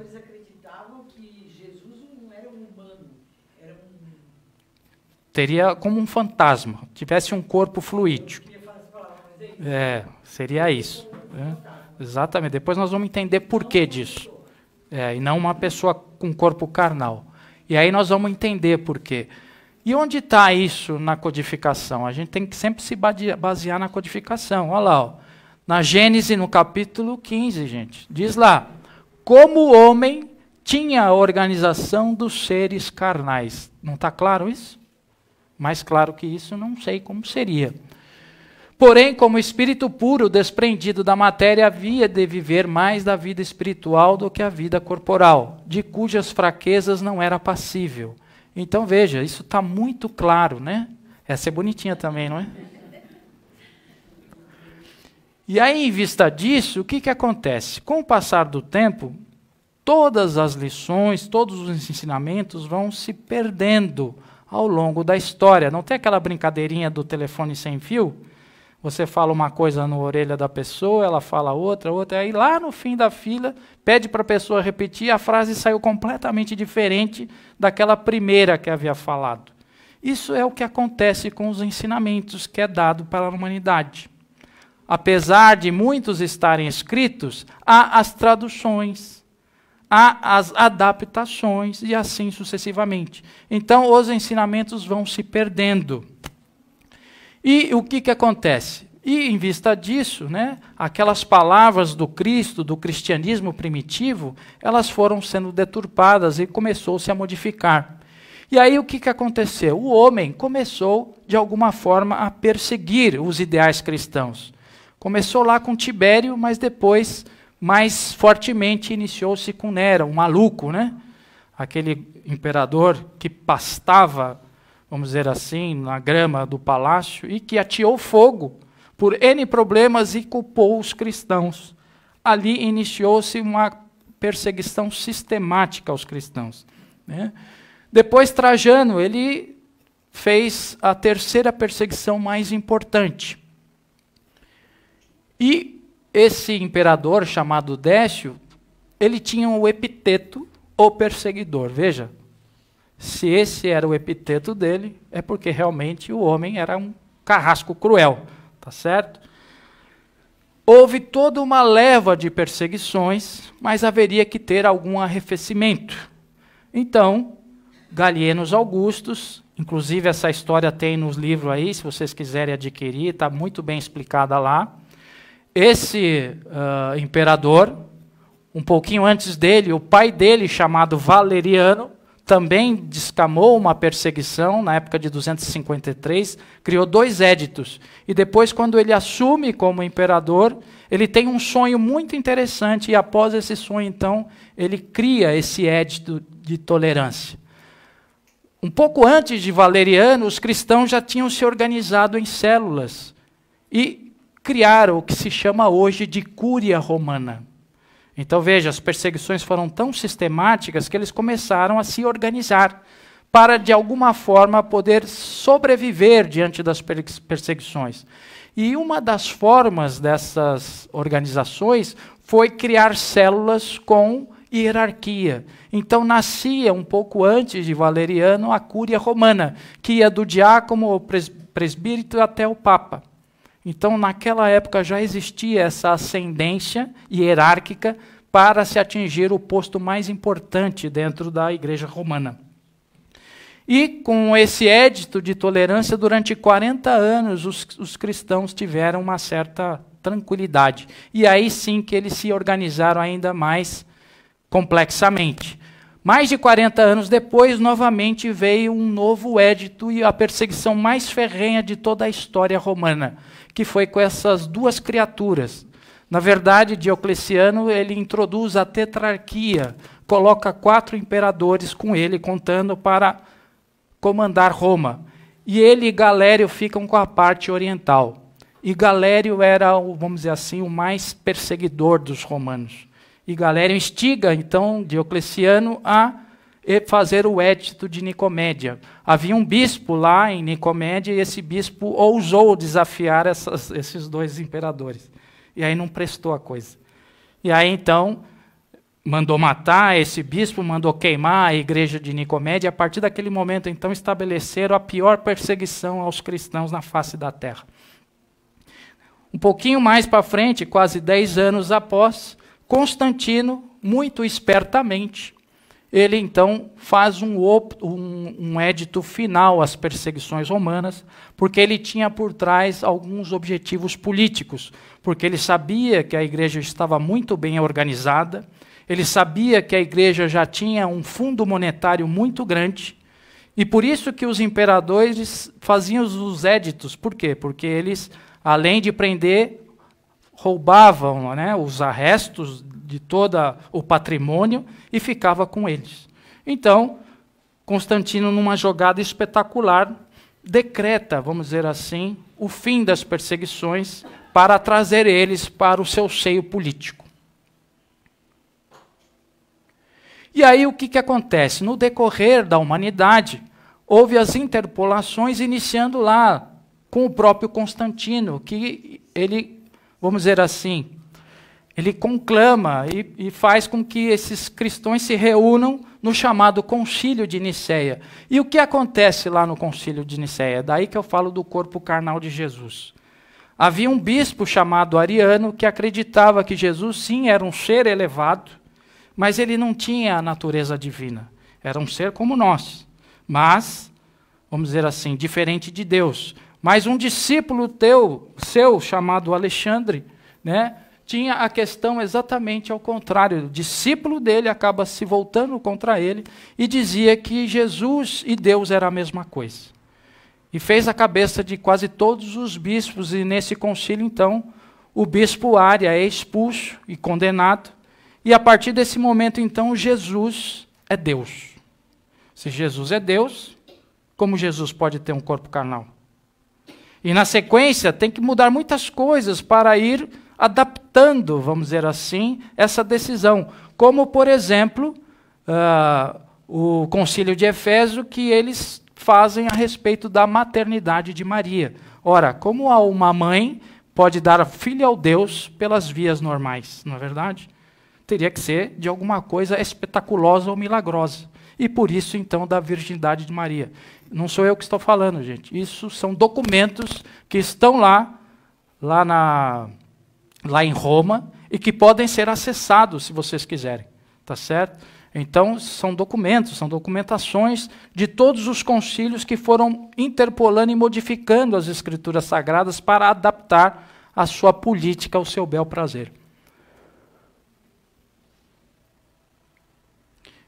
teria como um fantasma, tivesse um corpo fluídico. É, seria isso. Né? Exatamente. Depois nós vamos entender porquê disso. É, e não uma pessoa com corpo carnal. E aí nós vamos entender porquê. E onde está isso na codificação? A gente tem que sempre se basear na codificação. Olha lá, ó. na Gênesis, no capítulo 15, gente. Diz lá: Como o homem tinha a organização dos seres carnais. Não está claro isso? Mais claro que isso, não sei como seria. Porém, como espírito puro, desprendido da matéria, havia de viver mais da vida espiritual do que a vida corporal, de cujas fraquezas não era passível. Então veja, isso está muito claro, né? Essa é bonitinha também, não é? E aí, em vista disso, o que, que acontece? Com o passar do tempo, todas as lições, todos os ensinamentos vão se perdendo ao longo da história. Não tem aquela brincadeirinha do telefone sem fio? Você fala uma coisa na orelha da pessoa, ela fala outra, outra, aí lá no fim da fila pede para a pessoa repetir, a frase saiu completamente diferente daquela primeira que havia falado. Isso é o que acontece com os ensinamentos que é dado para a humanidade. Apesar de muitos estarem escritos, há as traduções a as adaptações e assim sucessivamente. Então, os ensinamentos vão se perdendo. E o que, que acontece? E em vista disso, né, aquelas palavras do Cristo, do cristianismo primitivo, elas foram sendo deturpadas e começou-se a modificar. E aí o que, que aconteceu? O homem começou, de alguma forma, a perseguir os ideais cristãos. Começou lá com Tibério, mas depois mais fortemente iniciou-se com Nero, o maluco, né? Aquele imperador que pastava, vamos dizer assim, na grama do palácio e que ateou fogo por N problemas e culpou os cristãos. Ali iniciou-se uma perseguição sistemática aos cristãos. Né? Depois, Trajano, ele fez a terceira perseguição mais importante. E esse imperador chamado Décio, ele tinha o um epiteto o perseguidor. Veja, se esse era o epiteto dele, é porque realmente o homem era um carrasco cruel, tá certo? Houve toda uma leva de perseguições, mas haveria que ter algum arrefecimento. Então, Galienos Augustos, inclusive essa história tem nos livros aí, se vocês quiserem adquirir, está muito bem explicada lá. Esse uh, imperador, um pouquinho antes dele, o pai dele, chamado Valeriano, também descamou uma perseguição na época de 253, criou dois éditos. E depois, quando ele assume como imperador, ele tem um sonho muito interessante, e após esse sonho, então, ele cria esse édito de tolerância. Um pouco antes de Valeriano, os cristãos já tinham se organizado em células. E criaram o que se chama hoje de Cúria Romana. Então veja, as perseguições foram tão sistemáticas que eles começaram a se organizar para, de alguma forma, poder sobreviver diante das perseguições. E uma das formas dessas organizações foi criar células com hierarquia. Então nascia, um pouco antes de Valeriano, a Cúria Romana, que ia do diácono ao presbítero até o Papa. Então, naquela época já existia essa ascendência hierárquica para se atingir o posto mais importante dentro da Igreja Romana. E com esse édito de tolerância, durante 40 anos, os, os, cristãos tiveram uma certa tranquilidade. E aí sim que eles se organizaram ainda mais complexamente. Mais de 40 anos depois, novamente veio um novo édito e a perseguição mais ferrenha de toda a história romana, que foi com essas duas criaturas. Na verdade, Diocleciano ele introduz a tetrarquia, coloca quatro imperadores com ele, contando para comandar Roma. E ele e Galério ficam com a parte oriental. E Galério era, vamos dizer assim, o mais perseguidor dos romanos e Galério instiga então Diocleciano a fazer o édito de Nicomédia. Havia um bispo lá em Nicomédia e esse bispo ousou desafiar essas, esses dois imperadores. E aí não prestou a coisa. E aí então mandou matar esse bispo, mandou queimar a igreja de Nicomédia. A partir daquele momento então estabeleceram a pior perseguição aos cristãos na face da terra. Um pouquinho mais para frente, quase dez anos após, Constantino, muito espertamente, ele então faz um, um, um édito final às perseguições romanas, porque ele tinha por trás alguns objetivos políticos, porque ele sabia que a igreja estava muito bem organizada, ele sabia que a igreja já tinha um fundo monetário muito grande, e por isso que os imperadores faziam os éditos. Por quê? Porque eles, além de prender, roubavam né, os arrestos de todo o patrimônio e ficava com eles. Então, Constantino, numa jogada espetacular, decreta, vamos dizer assim, o fim das perseguições para trazer eles para o seu seio político. E aí o que, que acontece? No decorrer da humanidade, houve as interpolações, iniciando lá com o próprio Constantino, que ele vamos dizer assim, ele conclama e, e, faz com que esses cristãos se reúnam no chamado Concílio de Nicéia. E o que acontece lá no Concílio de Nicéia? daí que eu falo do corpo carnal de Jesus. Havia um bispo chamado Ariano que acreditava que Jesus, sim, era um ser elevado, mas ele não tinha a natureza divina. Era um ser como nós, mas, vamos dizer assim, diferente de Deus. Mas um discípulo teu, seu, chamado Alexandre, né, tinha a questão exatamente ao contrário. O discípulo dele acaba se voltando contra ele e dizia que Jesus e Deus era a mesma coisa. E fez a cabeça de quase todos os bispos, e nesse concílio, então, o bispo Ária é expulso e condenado. E a partir desse momento, então, Jesus é Deus. Se Jesus é Deus, como Jesus pode ter um corpo carnal? E na sequência tem que mudar muitas coisas para ir adaptando, vamos dizer assim, essa decisão. Como, por exemplo, uh, o concílio de Efésio, que eles fazem a respeito da maternidade de Maria. Ora, como uma mãe pode dar filho ao Deus pelas vias normais, não é verdade? Teria que ser de alguma coisa espetaculosa ou milagrosa e por isso, então, da virgindade de Maria. Não sou eu que estou falando, gente. Isso são documentos que estão lá, lá, na, lá em Roma, e que podem ser acessados se vocês quiserem. Tá certo? Então, são documentos, são documentações de todos os concílios que foram interpolando e modificando as escrituras sagradas para adaptar a sua política ao seu bel prazer.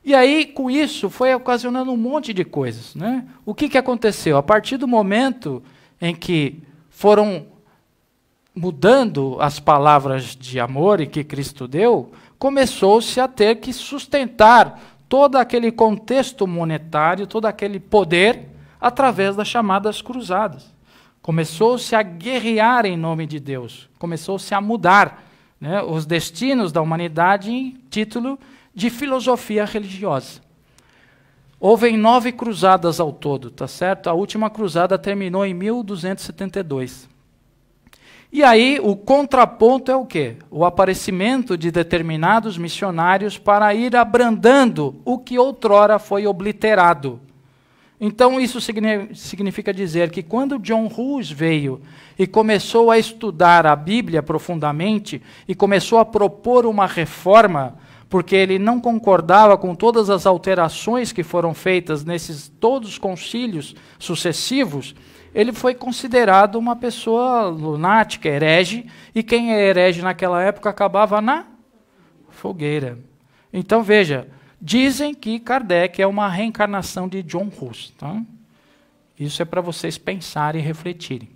E aí, com isso, foi ocasionando um monte de coisas. Né? O que, que aconteceu? A partir do momento em que foram mudando as palavras de amor e que Cristo deu, começou-se a ter que sustentar todo aquele contexto monetário, todo aquele poder, através das chamadas cruzadas. Começou-se a guerrear em nome de Deus, começou-se a mudar né, os destinos da humanidade em título de filosofia religiosa. Houve nove cruzadas ao todo, tá certo? A última cruzada terminou em 1272. E aí o contraponto é o quê? O aparecimento de determinados missionários para ir abrandando o que outrora foi obliterado. Então isso significa dizer que quando John Hus veio e começou a estudar a Bíblia profundamente e começou a propor uma reforma, porque ele não concordava com todas as alterações que foram feitas nesses todos os concílios sucessivos, ele foi considerado uma pessoa lunática, herege, e quem é herege naquela época acabava na fogueira. Então veja, dizem que Kardec é uma reencarnação de John Hus. Tá? Isso é para vocês pensarem e refletirem.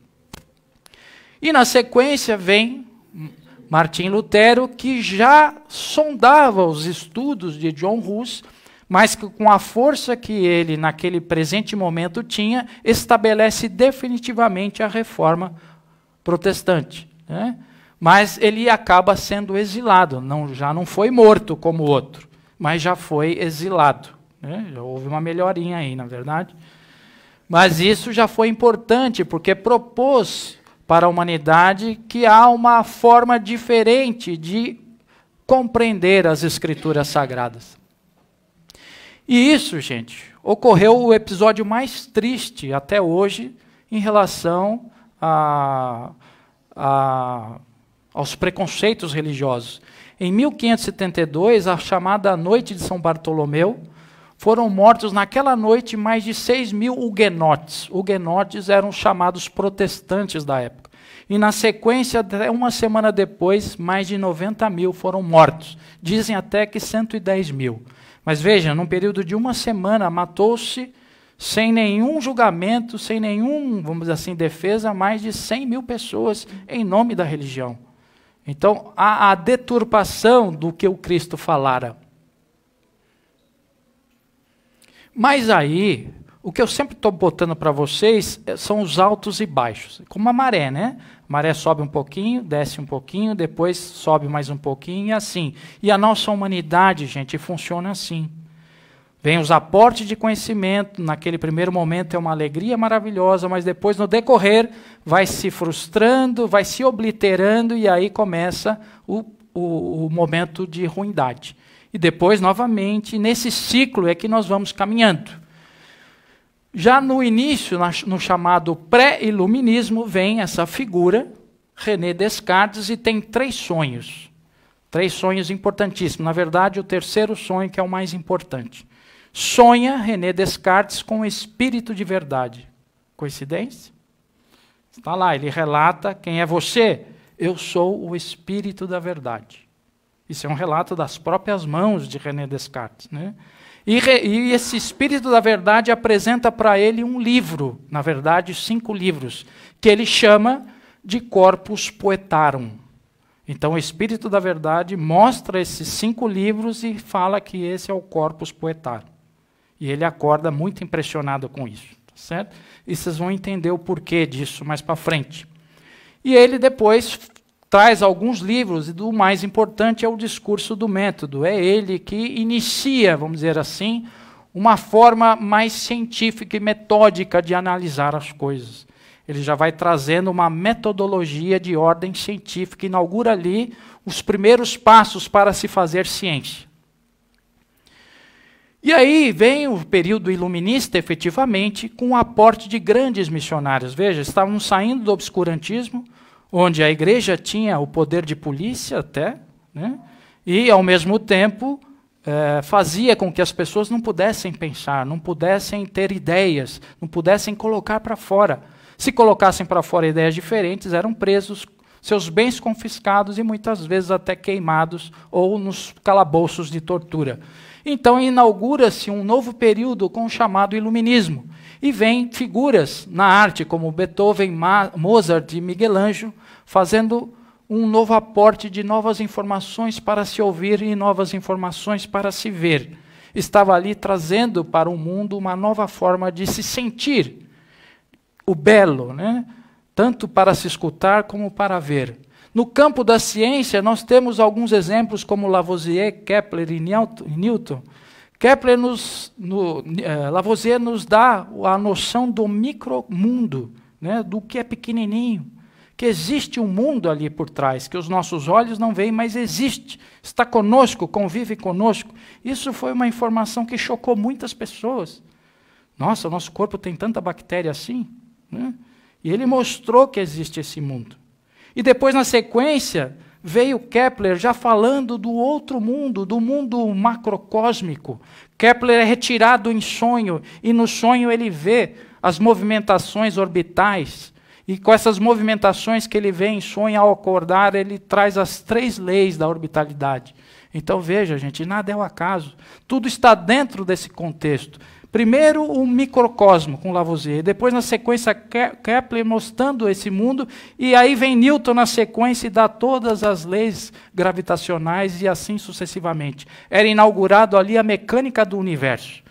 E na sequência vem Martim Lutero, que já sondava os estudos de John Hus, mas que com a força que ele naquele presente momento tinha, estabelece definitivamente a reforma protestante. Né? Mas ele acaba sendo exilado, não, já não foi morto como o outro, mas já foi exilado. Né? Já houve uma melhorinha aí, na verdade. Mas isso já foi importante, porque propôs para a humanidade que há uma forma diferente de compreender as escrituras sagradas. E isso, gente, ocorreu o episódio mais triste até hoje em relação a, a, aos preconceitos religiosos. Em 1572, a chamada Noite de São Bartolomeu, foram mortos naquela noite mais de 6 mil huguenotes. Huguenotes eram chamados protestantes da época. E na sequência, uma semana depois, mais de 90 mil foram mortos. Dizem até que 110 mil. Mas veja, num período de uma semana, matou-se, sem nenhum julgamento, sem nenhum, vamos dizer assim, defesa, mais de 100 mil pessoas em nome da religião. Então, a deturpação do que o Cristo falara. Mas aí, o que eu sempre estou botando para vocês é, são os altos e baixos, como a maré, né? A maré sobe um pouquinho, desce um pouquinho, depois sobe mais um pouquinho e assim. E a nossa humanidade, gente, funciona assim. Vem os aportes de conhecimento, naquele primeiro momento é uma alegria maravilhosa, mas depois, no decorrer, vai se frustrando, vai se obliterando e aí começa o, o, o momento de ruindade e depois novamente. Nesse ciclo é que nós vamos caminhando. Já no início, no chamado pré-iluminismo, vem essa figura, René Descartes, e tem três sonhos. Três sonhos importantíssimos. Na verdade, o terceiro sonho que é o mais importante. Sonha René Descartes com o espírito de verdade. Coincidência? Está lá, ele relata quem é você. Eu sou o espírito da verdade. Isso é um relato das próprias mãos de René Descartes. Né? E, re, e esse espírito da verdade apresenta para ele um livro, na verdade, cinco livros, que ele chama de Corpus Poetarum. Então, o espírito da verdade mostra esses cinco livros e fala que esse é o Corpus Poetarum. E ele acorda muito impressionado com isso, tá certo? E vocês vão entender o porquê disso mais para frente. E ele depois traz alguns livros, e o mais importante é o discurso do método. É ele que inicia, vamos dizer assim, uma forma mais científica e metódica de analisar as coisas. Ele já vai trazendo uma metodologia de ordem científica, inaugura ali os primeiros passos para se fazer ciência. E aí vem o período iluminista, efetivamente, com o aporte de grandes missionários. Veja, estavam saindo do obscurantismo, onde a igreja tinha o poder de polícia até, né? e, ao mesmo tempo, eh, fazia com que as pessoas não pudessem pensar, não pudessem ter ideias, não pudessem colocar para fora. Se colocassem para fora ideias diferentes, eram presos, seus bens confiscados e muitas vezes até queimados ou nos calabouços de tortura. Então inaugura-se um novo período com o chamado iluminismo, e vem figuras na arte, como Beethoven, Ma Mozart e Miguel Ângelo, fazendo um novo aporte de novas informações para se ouvir e novas informações para se ver. Estava ali trazendo para o mundo uma nova forma de se sentir o belo, né? tanto para se escutar como para ver. No campo da ciência, nós temos alguns exemplos como Lavoisier, Kepler e Newton, Kepler nos, no, eh, Lavoisier nos dá a noção do micromundo, né, do que é pequenininho, que existe um mundo ali por trás, que os nossos olhos não veem, mas existe, está conosco, convive conosco. Isso foi uma informação que chocou muitas pessoas. Nossa, o nosso corpo tem tanta bactéria assim. Né? E ele mostrou que existe esse mundo. E depois, na sequência, veio Kepler já falando do outro mundo, do mundo macrocósmico. Kepler é retirado em sonho e no sonho ele vê as movimentações orbitais. E com essas movimentações que ele vê em sonho ao acordar, ele traz as três leis da orbitalidade. Então veja, gente, nada é o um acaso. Tudo está dentro desse contexto. Primeiro o microcosmo com Lavoisier, depois na sequência Kepler mostrando esse mundo, e aí vem Newton na sequência e dá todas as leis gravitacionais e assim sucessivamente. Era inaugurado ali a mecânica do universo.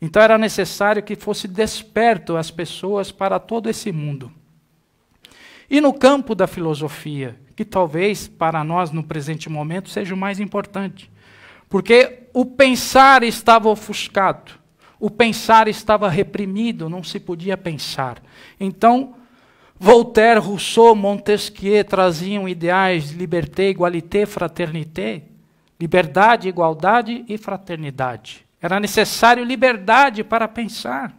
Então era necessário que fosse desperto as pessoas para todo esse mundo. E no campo da filosofia, que talvez para nós no presente momento seja o mais importante, porque o pensar estava ofuscado o pensar estava reprimido, não se podia pensar. Então, Voltaire, Rousseau, Montesquieu traziam ideais de liberté, igualité, fraternité, liberdade, igualdade e fraternidade. Era necessário liberdade para pensar.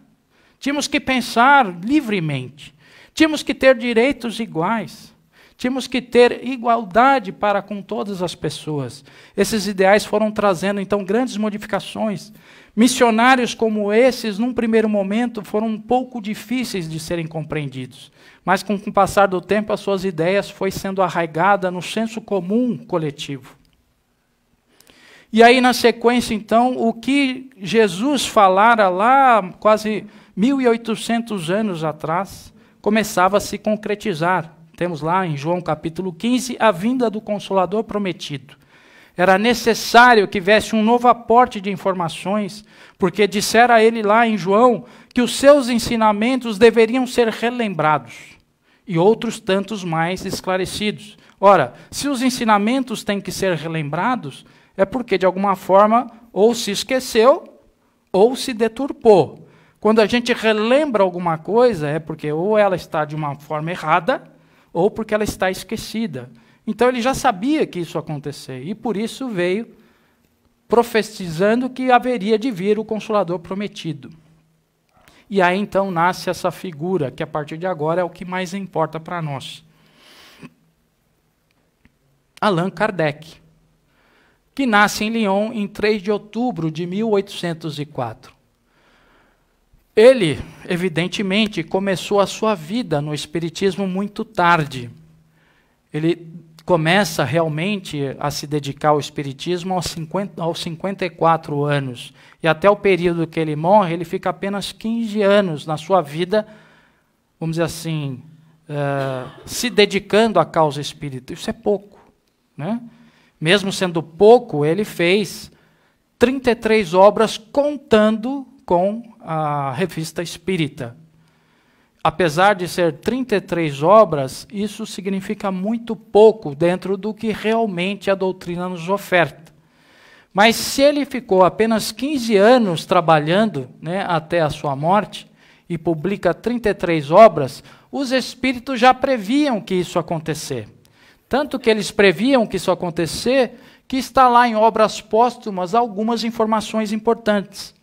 Tínhamos que pensar livremente. Tínhamos que ter direitos iguais. Tínhamos que ter igualdade para com todas as pessoas. Esses ideais foram trazendo, então, grandes modificações. Missionários como esses, num primeiro momento, foram um pouco difíceis de serem compreendidos. Mas, com o passar do tempo, as suas ideias foi sendo arraigada no senso comum coletivo. E aí, na sequência, então, o que Jesus falara lá, quase 1.800 anos atrás, começava a se concretizar. Temos lá em João capítulo 15 a vinda do Consolador prometido. Era necessário que viesse um novo aporte de informações, porque dissera ele lá em João que os seus ensinamentos deveriam ser relembrados e outros tantos mais esclarecidos. Ora, se os ensinamentos têm que ser relembrados, é porque de alguma forma ou se esqueceu ou se deturpou. Quando a gente relembra alguma coisa, é porque ou ela está de uma forma errada ou porque ela está esquecida. Então ele já sabia que isso ia acontecer e por isso veio profetizando que haveria de vir o consolador prometido. E aí então nasce essa figura que a partir de agora é o que mais importa para nós. Allan Kardec, que nasce em Lyon em 3 de outubro de 1804. Ele, evidentemente, começou a sua vida no Espiritismo muito tarde. Ele começa realmente a se dedicar ao Espiritismo aos, 50, aos 54 anos. E até o período que ele morre, ele fica apenas 15 anos na sua vida, vamos dizer assim, uh, se dedicando à causa espírita. Isso é pouco. Né? Mesmo sendo pouco, ele fez 33 obras contando com a Revista Espírita. Apesar de ser 33 obras, isso significa muito pouco dentro do que realmente a doutrina nos oferta. Mas se ele ficou apenas 15 anos trabalhando né, até a sua morte e publica 33 obras, os espíritos já previam que isso acontecer. Tanto que eles previam que isso acontecer, que está lá em obras póstumas algumas informações importantes.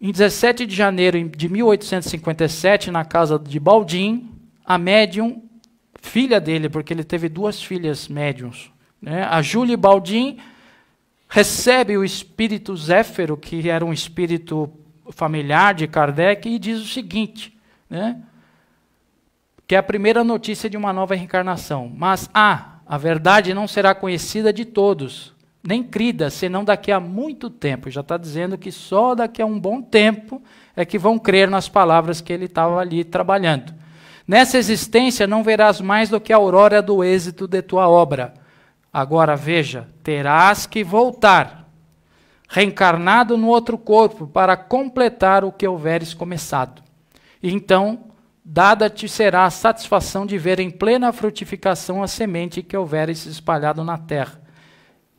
Em 17 de janeiro de 1857, na casa de Baldin, a médium, filha dele, porque ele teve duas filhas médiums, né? a Júlia Baldin recebe o espírito Zéfero, que era um espírito familiar de Kardec, e diz o seguinte, né? que é a primeira notícia de uma nova reencarnação. Mas, ah, a verdade não será conhecida de todos, nem crida, senão daqui a muito tempo. Já está dizendo que só daqui a um bom tempo é que vão crer nas palavras que ele estava ali trabalhando. Nessa existência não verás mais do que a aurora do êxito de tua obra. Agora veja, terás que voltar, reencarnado no outro corpo, para completar o que houveres começado. Então, dada-te será a satisfação de ver em plena frutificação a semente que houveres espalhado na terra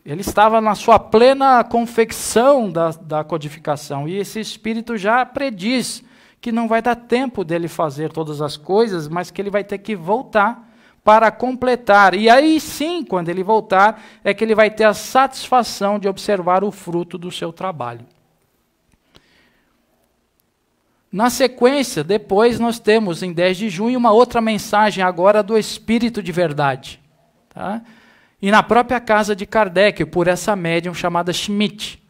ele estava na sua plena confecção da, da codificação, e esse espírito já prediz que não vai dar tempo dele fazer todas as coisas, mas que ele vai ter que voltar para completar. E aí sim, quando ele voltar, é que ele vai ter a satisfação de observar o fruto do seu trabalho. Na sequência, depois nós temos em 10 de junho uma outra mensagem agora do Espírito de Verdade. Tá? E na própria casa de Kardec, por essa médium chamada Schmidt.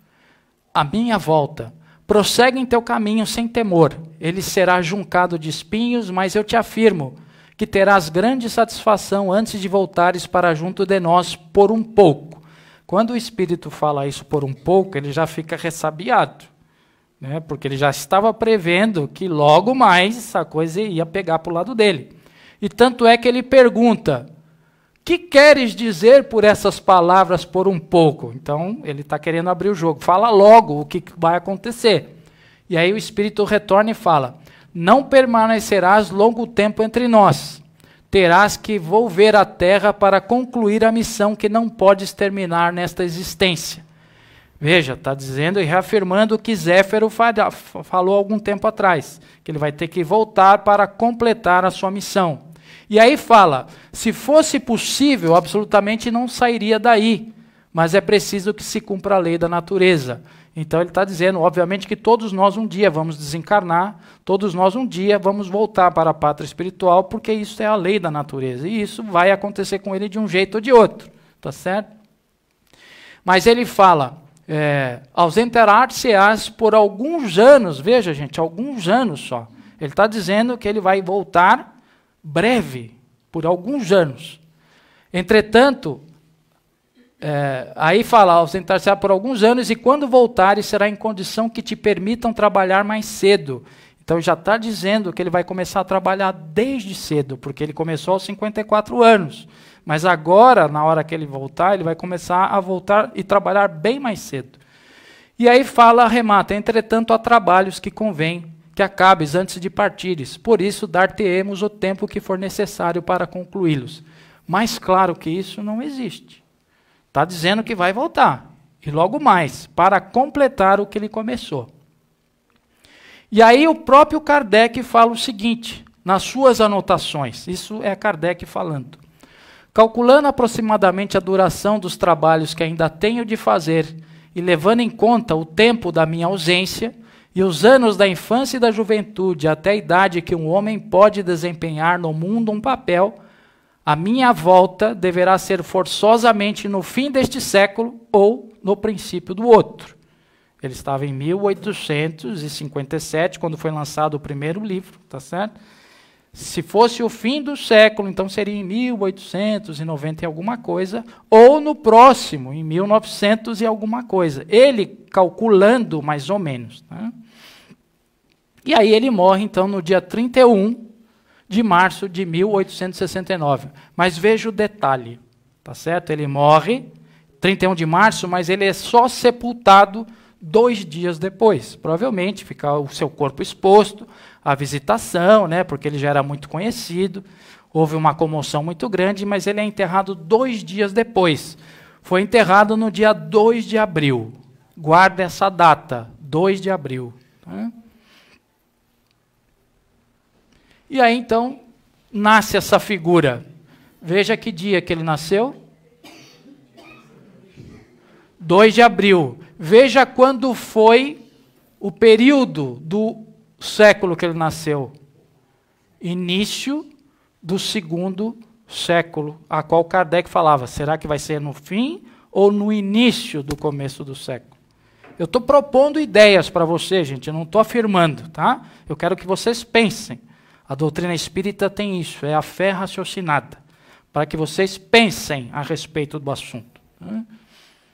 A minha volta. Prossegue em teu caminho sem temor. Ele será juncado de espinhos, mas eu te afirmo que terás grande satisfação antes de voltares para junto de nós por um pouco. Quando o espírito fala isso por um pouco, ele já fica ressabiado, né? porque ele já estava prevendo que logo mais essa coisa ia pegar para o lado dele. E tanto é que ele pergunta: que queres dizer por essas palavras por um pouco? Então, ele está querendo abrir o jogo. Fala logo o que vai acontecer. E aí o Espírito retorna e fala: Não permanecerás longo tempo entre nós. Terás que volver à terra para concluir a missão que não podes terminar nesta existência. Veja, está dizendo e reafirmando o que Zéfero falou algum tempo atrás, que ele vai ter que voltar para completar a sua missão. E aí fala: se fosse possível, absolutamente não sairia daí, mas é preciso que se cumpra a lei da natureza. Então ele está dizendo, obviamente, que todos nós um dia vamos desencarnar, todos nós um dia vamos voltar para a pátria espiritual, porque isso é a lei da natureza. E isso vai acontecer com ele de um jeito ou de outro. Tá certo? Mas ele fala: é, ausentar-se-ás por alguns anos, veja, gente, alguns anos só. Ele está dizendo que ele vai voltar breve, por alguns anos. Entretanto, é, aí fala, ausentar-se-á por alguns anos, e quando voltares será em condição que te permitam trabalhar mais cedo. Então já está dizendo que ele vai começar a trabalhar desde cedo, porque ele começou aos 54 anos. Mas agora, na hora que ele voltar, ele vai começar a voltar e trabalhar bem mais cedo. E aí fala, remata, entretanto há trabalhos que convém que acabes antes de partires. Por isso, dar-te-emos o tempo que for necessário para concluí-los. Mais claro que isso não existe. Está dizendo que vai voltar. E logo mais, para completar o que ele começou. E aí o próprio Kardec fala o seguinte, nas suas anotações. Isso é Kardec falando. Calculando aproximadamente a duração dos trabalhos que ainda tenho de fazer e levando em conta o tempo da minha ausência, e os anos da infância e da juventude até a idade que um homem pode desempenhar no mundo um papel, a minha volta deverá ser forçosamente no fim deste século ou no princípio do outro. Ele estava em 1857, quando foi lançado o primeiro livro, tá certo? Se fosse o fim do século, então seria em 1890 e alguma coisa, ou no próximo, em 1900 e alguma coisa. Ele calculando mais ou menos. Né? E aí ele morre, então, no dia 31 de março de 1869. Mas veja o detalhe, tá certo? Ele morre 31 de março, mas ele é só sepultado dois dias depois. Provavelmente ficar o seu corpo exposto à visitação, né? Porque ele já era muito conhecido. Houve uma comoção muito grande, mas ele é enterrado dois dias depois. Foi enterrado no dia 2 de abril. Guarda essa data, 2 de abril. Tá? E aí então nasce essa figura. Veja que dia que ele nasceu. 2 de abril. Veja quando foi o período do século que ele nasceu. Início do segundo século, a qual Kardec falava, será que vai ser no fim ou no início do começo do século? Eu estou propondo ideias para você, gente, eu não estou afirmando, tá? Eu quero que vocês pensem. A doutrina espírita tem isso, é a fé raciocinada, para que vocês pensem a respeito do assunto. Né?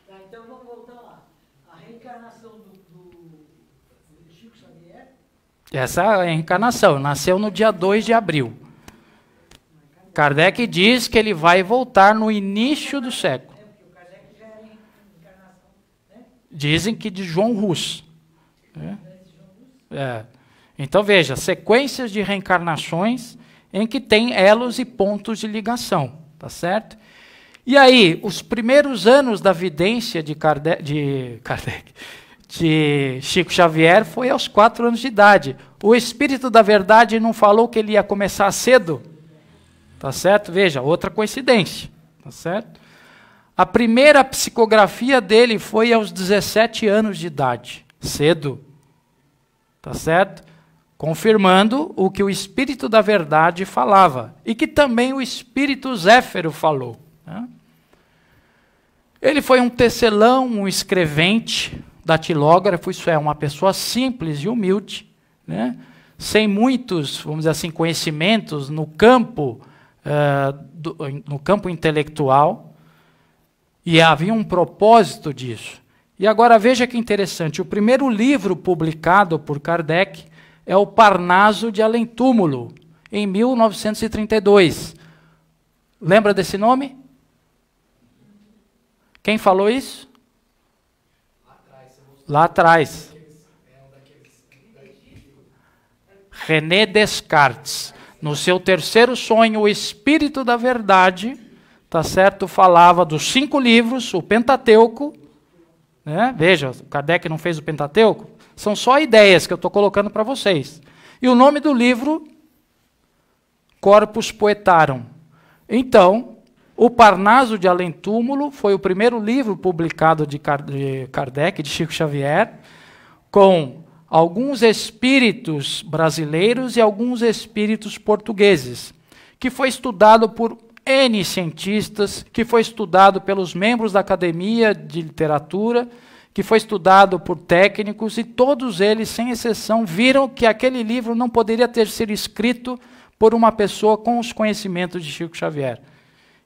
Tá, então vamos voltar lá. A reencarnação do, do Chico Xavier. Essa é a reencarnação, nasceu no dia 2 de abril. Kardec diz que ele vai voltar no início do século. É, né? Dizem que de João Rus. Né? É. é. Então veja, sequências de reencarnações em que tem elos e pontos de ligação, tá certo? E aí, os primeiros anos da vidência de Kardec, de, Kardec, de Chico Xavier foi aos quatro anos de idade. O Espírito da Verdade não falou que ele ia começar cedo? Tá certo? Veja, outra coincidência. Tá certo? A primeira psicografia dele foi aos 17 anos de idade. Cedo. Tá certo? confirmando o que o Espírito da Verdade falava e que também o Espírito Zéfero falou. Né? Ele foi um tecelão, um escrevente, datilógrafo, isso é, uma pessoa simples e humilde, né? sem muitos, vamos dizer assim, conhecimentos no campo, uh, do, no campo intelectual, e havia um propósito disso. E agora veja que interessante, o primeiro livro publicado por Kardec é o Parnaso de Além-Túmulo, em 1932. Lembra desse nome? Quem falou isso? Lá atrás. René Descartes, no seu terceiro sonho, o Espírito da Verdade, tá certo, falava dos cinco livros, o Pentateuco, né? Veja, Kardec não fez o Pentateuco, são só ideias que eu estou colocando para vocês. E o nome do livro, Corpus Poetarum. Então, o Parnaso de Além Túmulo foi o primeiro livro publicado de Kardec, de Chico Xavier, com alguns espíritos brasileiros e alguns espíritos portugueses, que foi estudado por N cientistas, que foi estudado pelos membros da Academia de Literatura, que foi estudado por técnicos e todos eles, sem exceção, viram que aquele livro não poderia ter sido escrito por uma pessoa com os conhecimentos de Chico Xavier.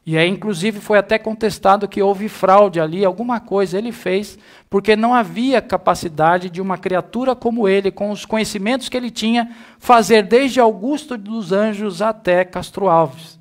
E aí, inclusive, foi até contestado que houve fraude ali, alguma coisa ele fez, porque não havia capacidade de uma criatura como ele, com os conhecimentos que ele tinha, fazer desde Augusto dos Anjos até Castro Alves.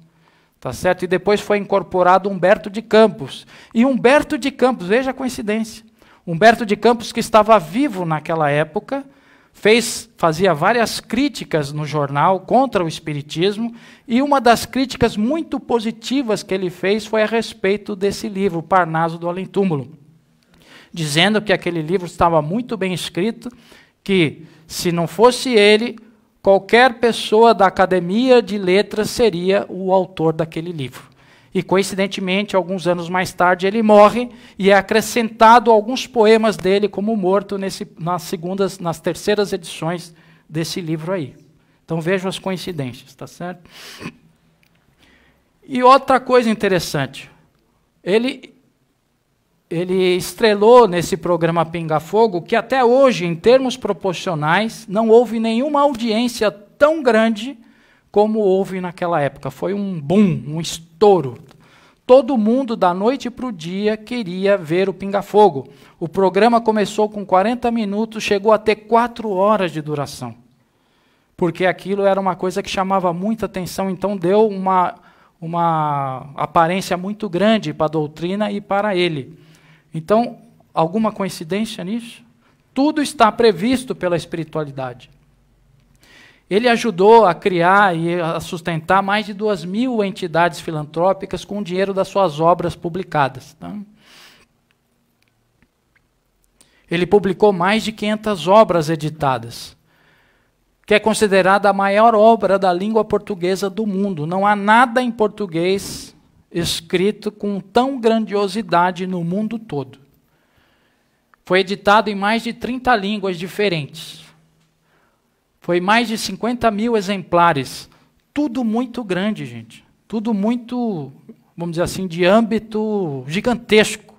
Tá certo? E depois foi incorporado Humberto de Campos. E Humberto de Campos, veja a coincidência. Humberto de Campos, que estava vivo naquela época, fez, fazia várias críticas no jornal contra o espiritismo, e uma das críticas muito positivas que ele fez foi a respeito desse livro, Parnaso do Além Túmulo, dizendo que aquele livro estava muito bem escrito, que se não fosse ele, qualquer pessoa da academia de letras seria o autor daquele livro. E coincidentemente, alguns anos mais tarde, ele morre e é acrescentado alguns poemas dele como morto nesse, nas segundas, nas terceiras edições desse livro aí. Então vejam as coincidências, tá certo? E outra coisa interessante, ele ele estrelou nesse programa Pinga Fogo que até hoje, em termos proporcionais, não houve nenhuma audiência tão grande como houve naquela época. Foi um boom, um estouro. Todo mundo, da noite para o dia, queria ver o Pinga-Fogo. O programa começou com 40 minutos, chegou até 4 horas de duração. Porque aquilo era uma coisa que chamava muita atenção, então deu uma, uma aparência muito grande para a doutrina e para ele. Então, alguma coincidência nisso? Tudo está previsto pela espiritualidade. Ele ajudou a criar e a sustentar mais de duas mil entidades filantrópicas com o dinheiro das suas obras publicadas. Tá? Ele publicou mais de 500 obras editadas, que é considerada a maior obra da língua portuguesa do mundo. Não há nada em português escrito com tão grandiosidade no mundo todo. Foi editado em mais de 30 línguas diferentes. Foi mais de 50 mil exemplares. Tudo muito grande, gente. Tudo muito, vamos dizer assim, de âmbito gigantesco.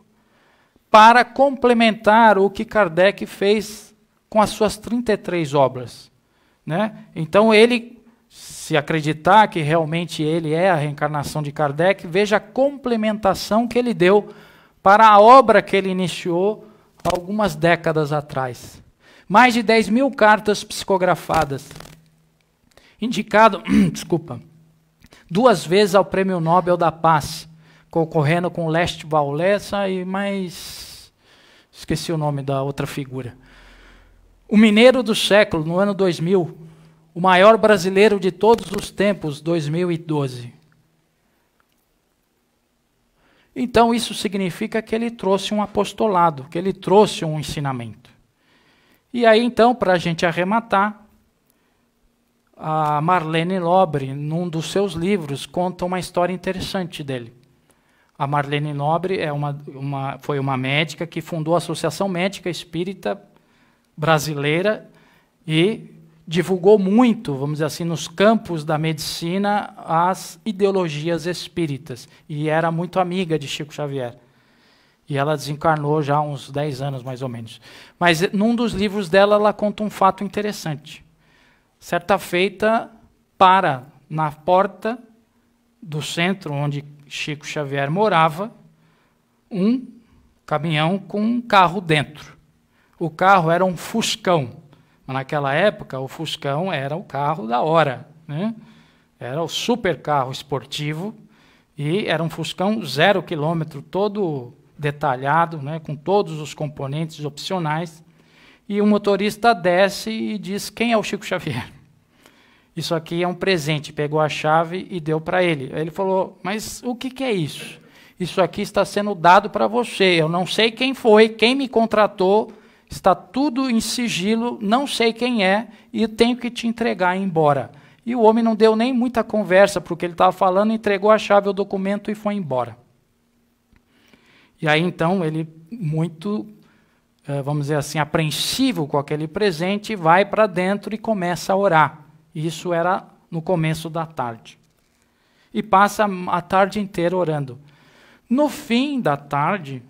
Para complementar o que Kardec fez com as suas 33 obras. Né? Então, ele, se acreditar que realmente ele é a reencarnação de Kardec, veja a complementação que ele deu para a obra que ele iniciou algumas décadas atrás mais de 10 mil cartas psicografadas. Indicado, desculpa, duas vezes ao Prêmio Nobel da Paz, concorrendo com Leste Walesa e mais. esqueci o nome da outra figura. O mineiro do século, no ano 2000, o maior brasileiro de todos os tempos, 2012. Então, isso significa que ele trouxe um apostolado, que ele trouxe um ensinamento. E aí, então, para a gente arrematar, a Marlene Nobre, num dos seus livros, conta uma história interessante dele. A Marlene Nobre é uma, uma, foi uma médica que fundou a Associação Médica Espírita Brasileira e divulgou muito, vamos dizer assim, nos campos da medicina as ideologias espíritas. E era muito amiga de Chico Xavier. E ela desencarnou já há uns 10 anos, mais ou menos. Mas num dos livros dela, ela conta um fato interessante. Certa feita, para na porta do centro onde Chico Xavier morava, um caminhão com um carro dentro. O carro era um Fuscão. Mas naquela época, o Fuscão era o carro da hora. Né? Era o super carro esportivo. E era um Fuscão zero quilômetro, todo detalhado, né, com todos os componentes opcionais, e o motorista desce e diz quem é o Chico Xavier. Isso aqui é um presente. Pegou a chave e deu para ele. ele falou: Mas o que, que é isso? Isso aqui está sendo dado para você. Eu não sei quem foi, quem me contratou. Está tudo em sigilo, não sei quem é e tenho que te entregar e ir embora. E o homem não deu nem muita conversa porque ele estava falando, entregou a chave, o documento e foi embora. E aí então ele, muito, eh, vamos dizer assim, apreensivo com aquele presente, vai para dentro e começa a orar. Isso era no começo da tarde. E passa a tarde inteira orando. No fim da tarde,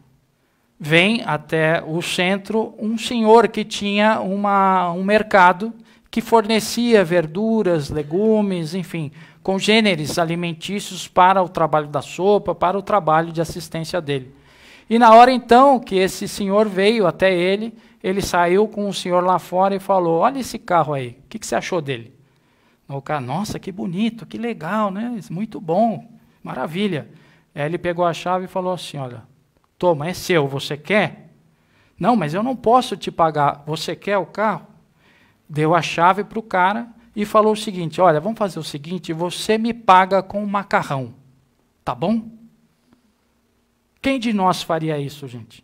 vem até o centro um senhor que tinha uma, um mercado que fornecia verduras, legumes, enfim, congêneres alimentícios para o trabalho da sopa, para o trabalho de assistência dele. E na hora então que esse senhor veio até ele, ele saiu com o senhor lá fora e falou: Olha esse carro aí, o que, que você achou dele? O cara, nossa, que bonito, que legal, né? Muito bom, maravilha. Aí ele pegou a chave e falou assim: Olha, toma, é seu, você quer? Não, mas eu não posso te pagar. Você quer o carro? Deu a chave para o cara e falou o seguinte: Olha, vamos fazer o seguinte, você me paga com macarrão, tá bom? Quem de nós faria isso, gente?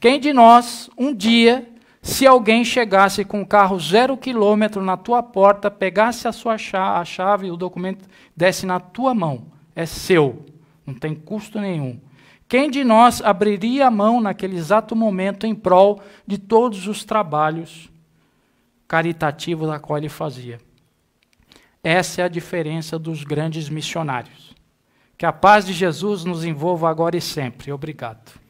Quem de nós, um dia, se alguém chegasse com um carro zero quilômetro na tua porta, pegasse a sua chave, a chave, o documento, desse na tua mão, é seu, não tem custo nenhum. Quem de nós abriria a mão naquele exato momento em prol de todos os trabalhos caritativos a qual ele fazia? Essa é a diferença dos grandes missionários. Que a paz de Jesus nos envolva agora e sempre. Obrigado.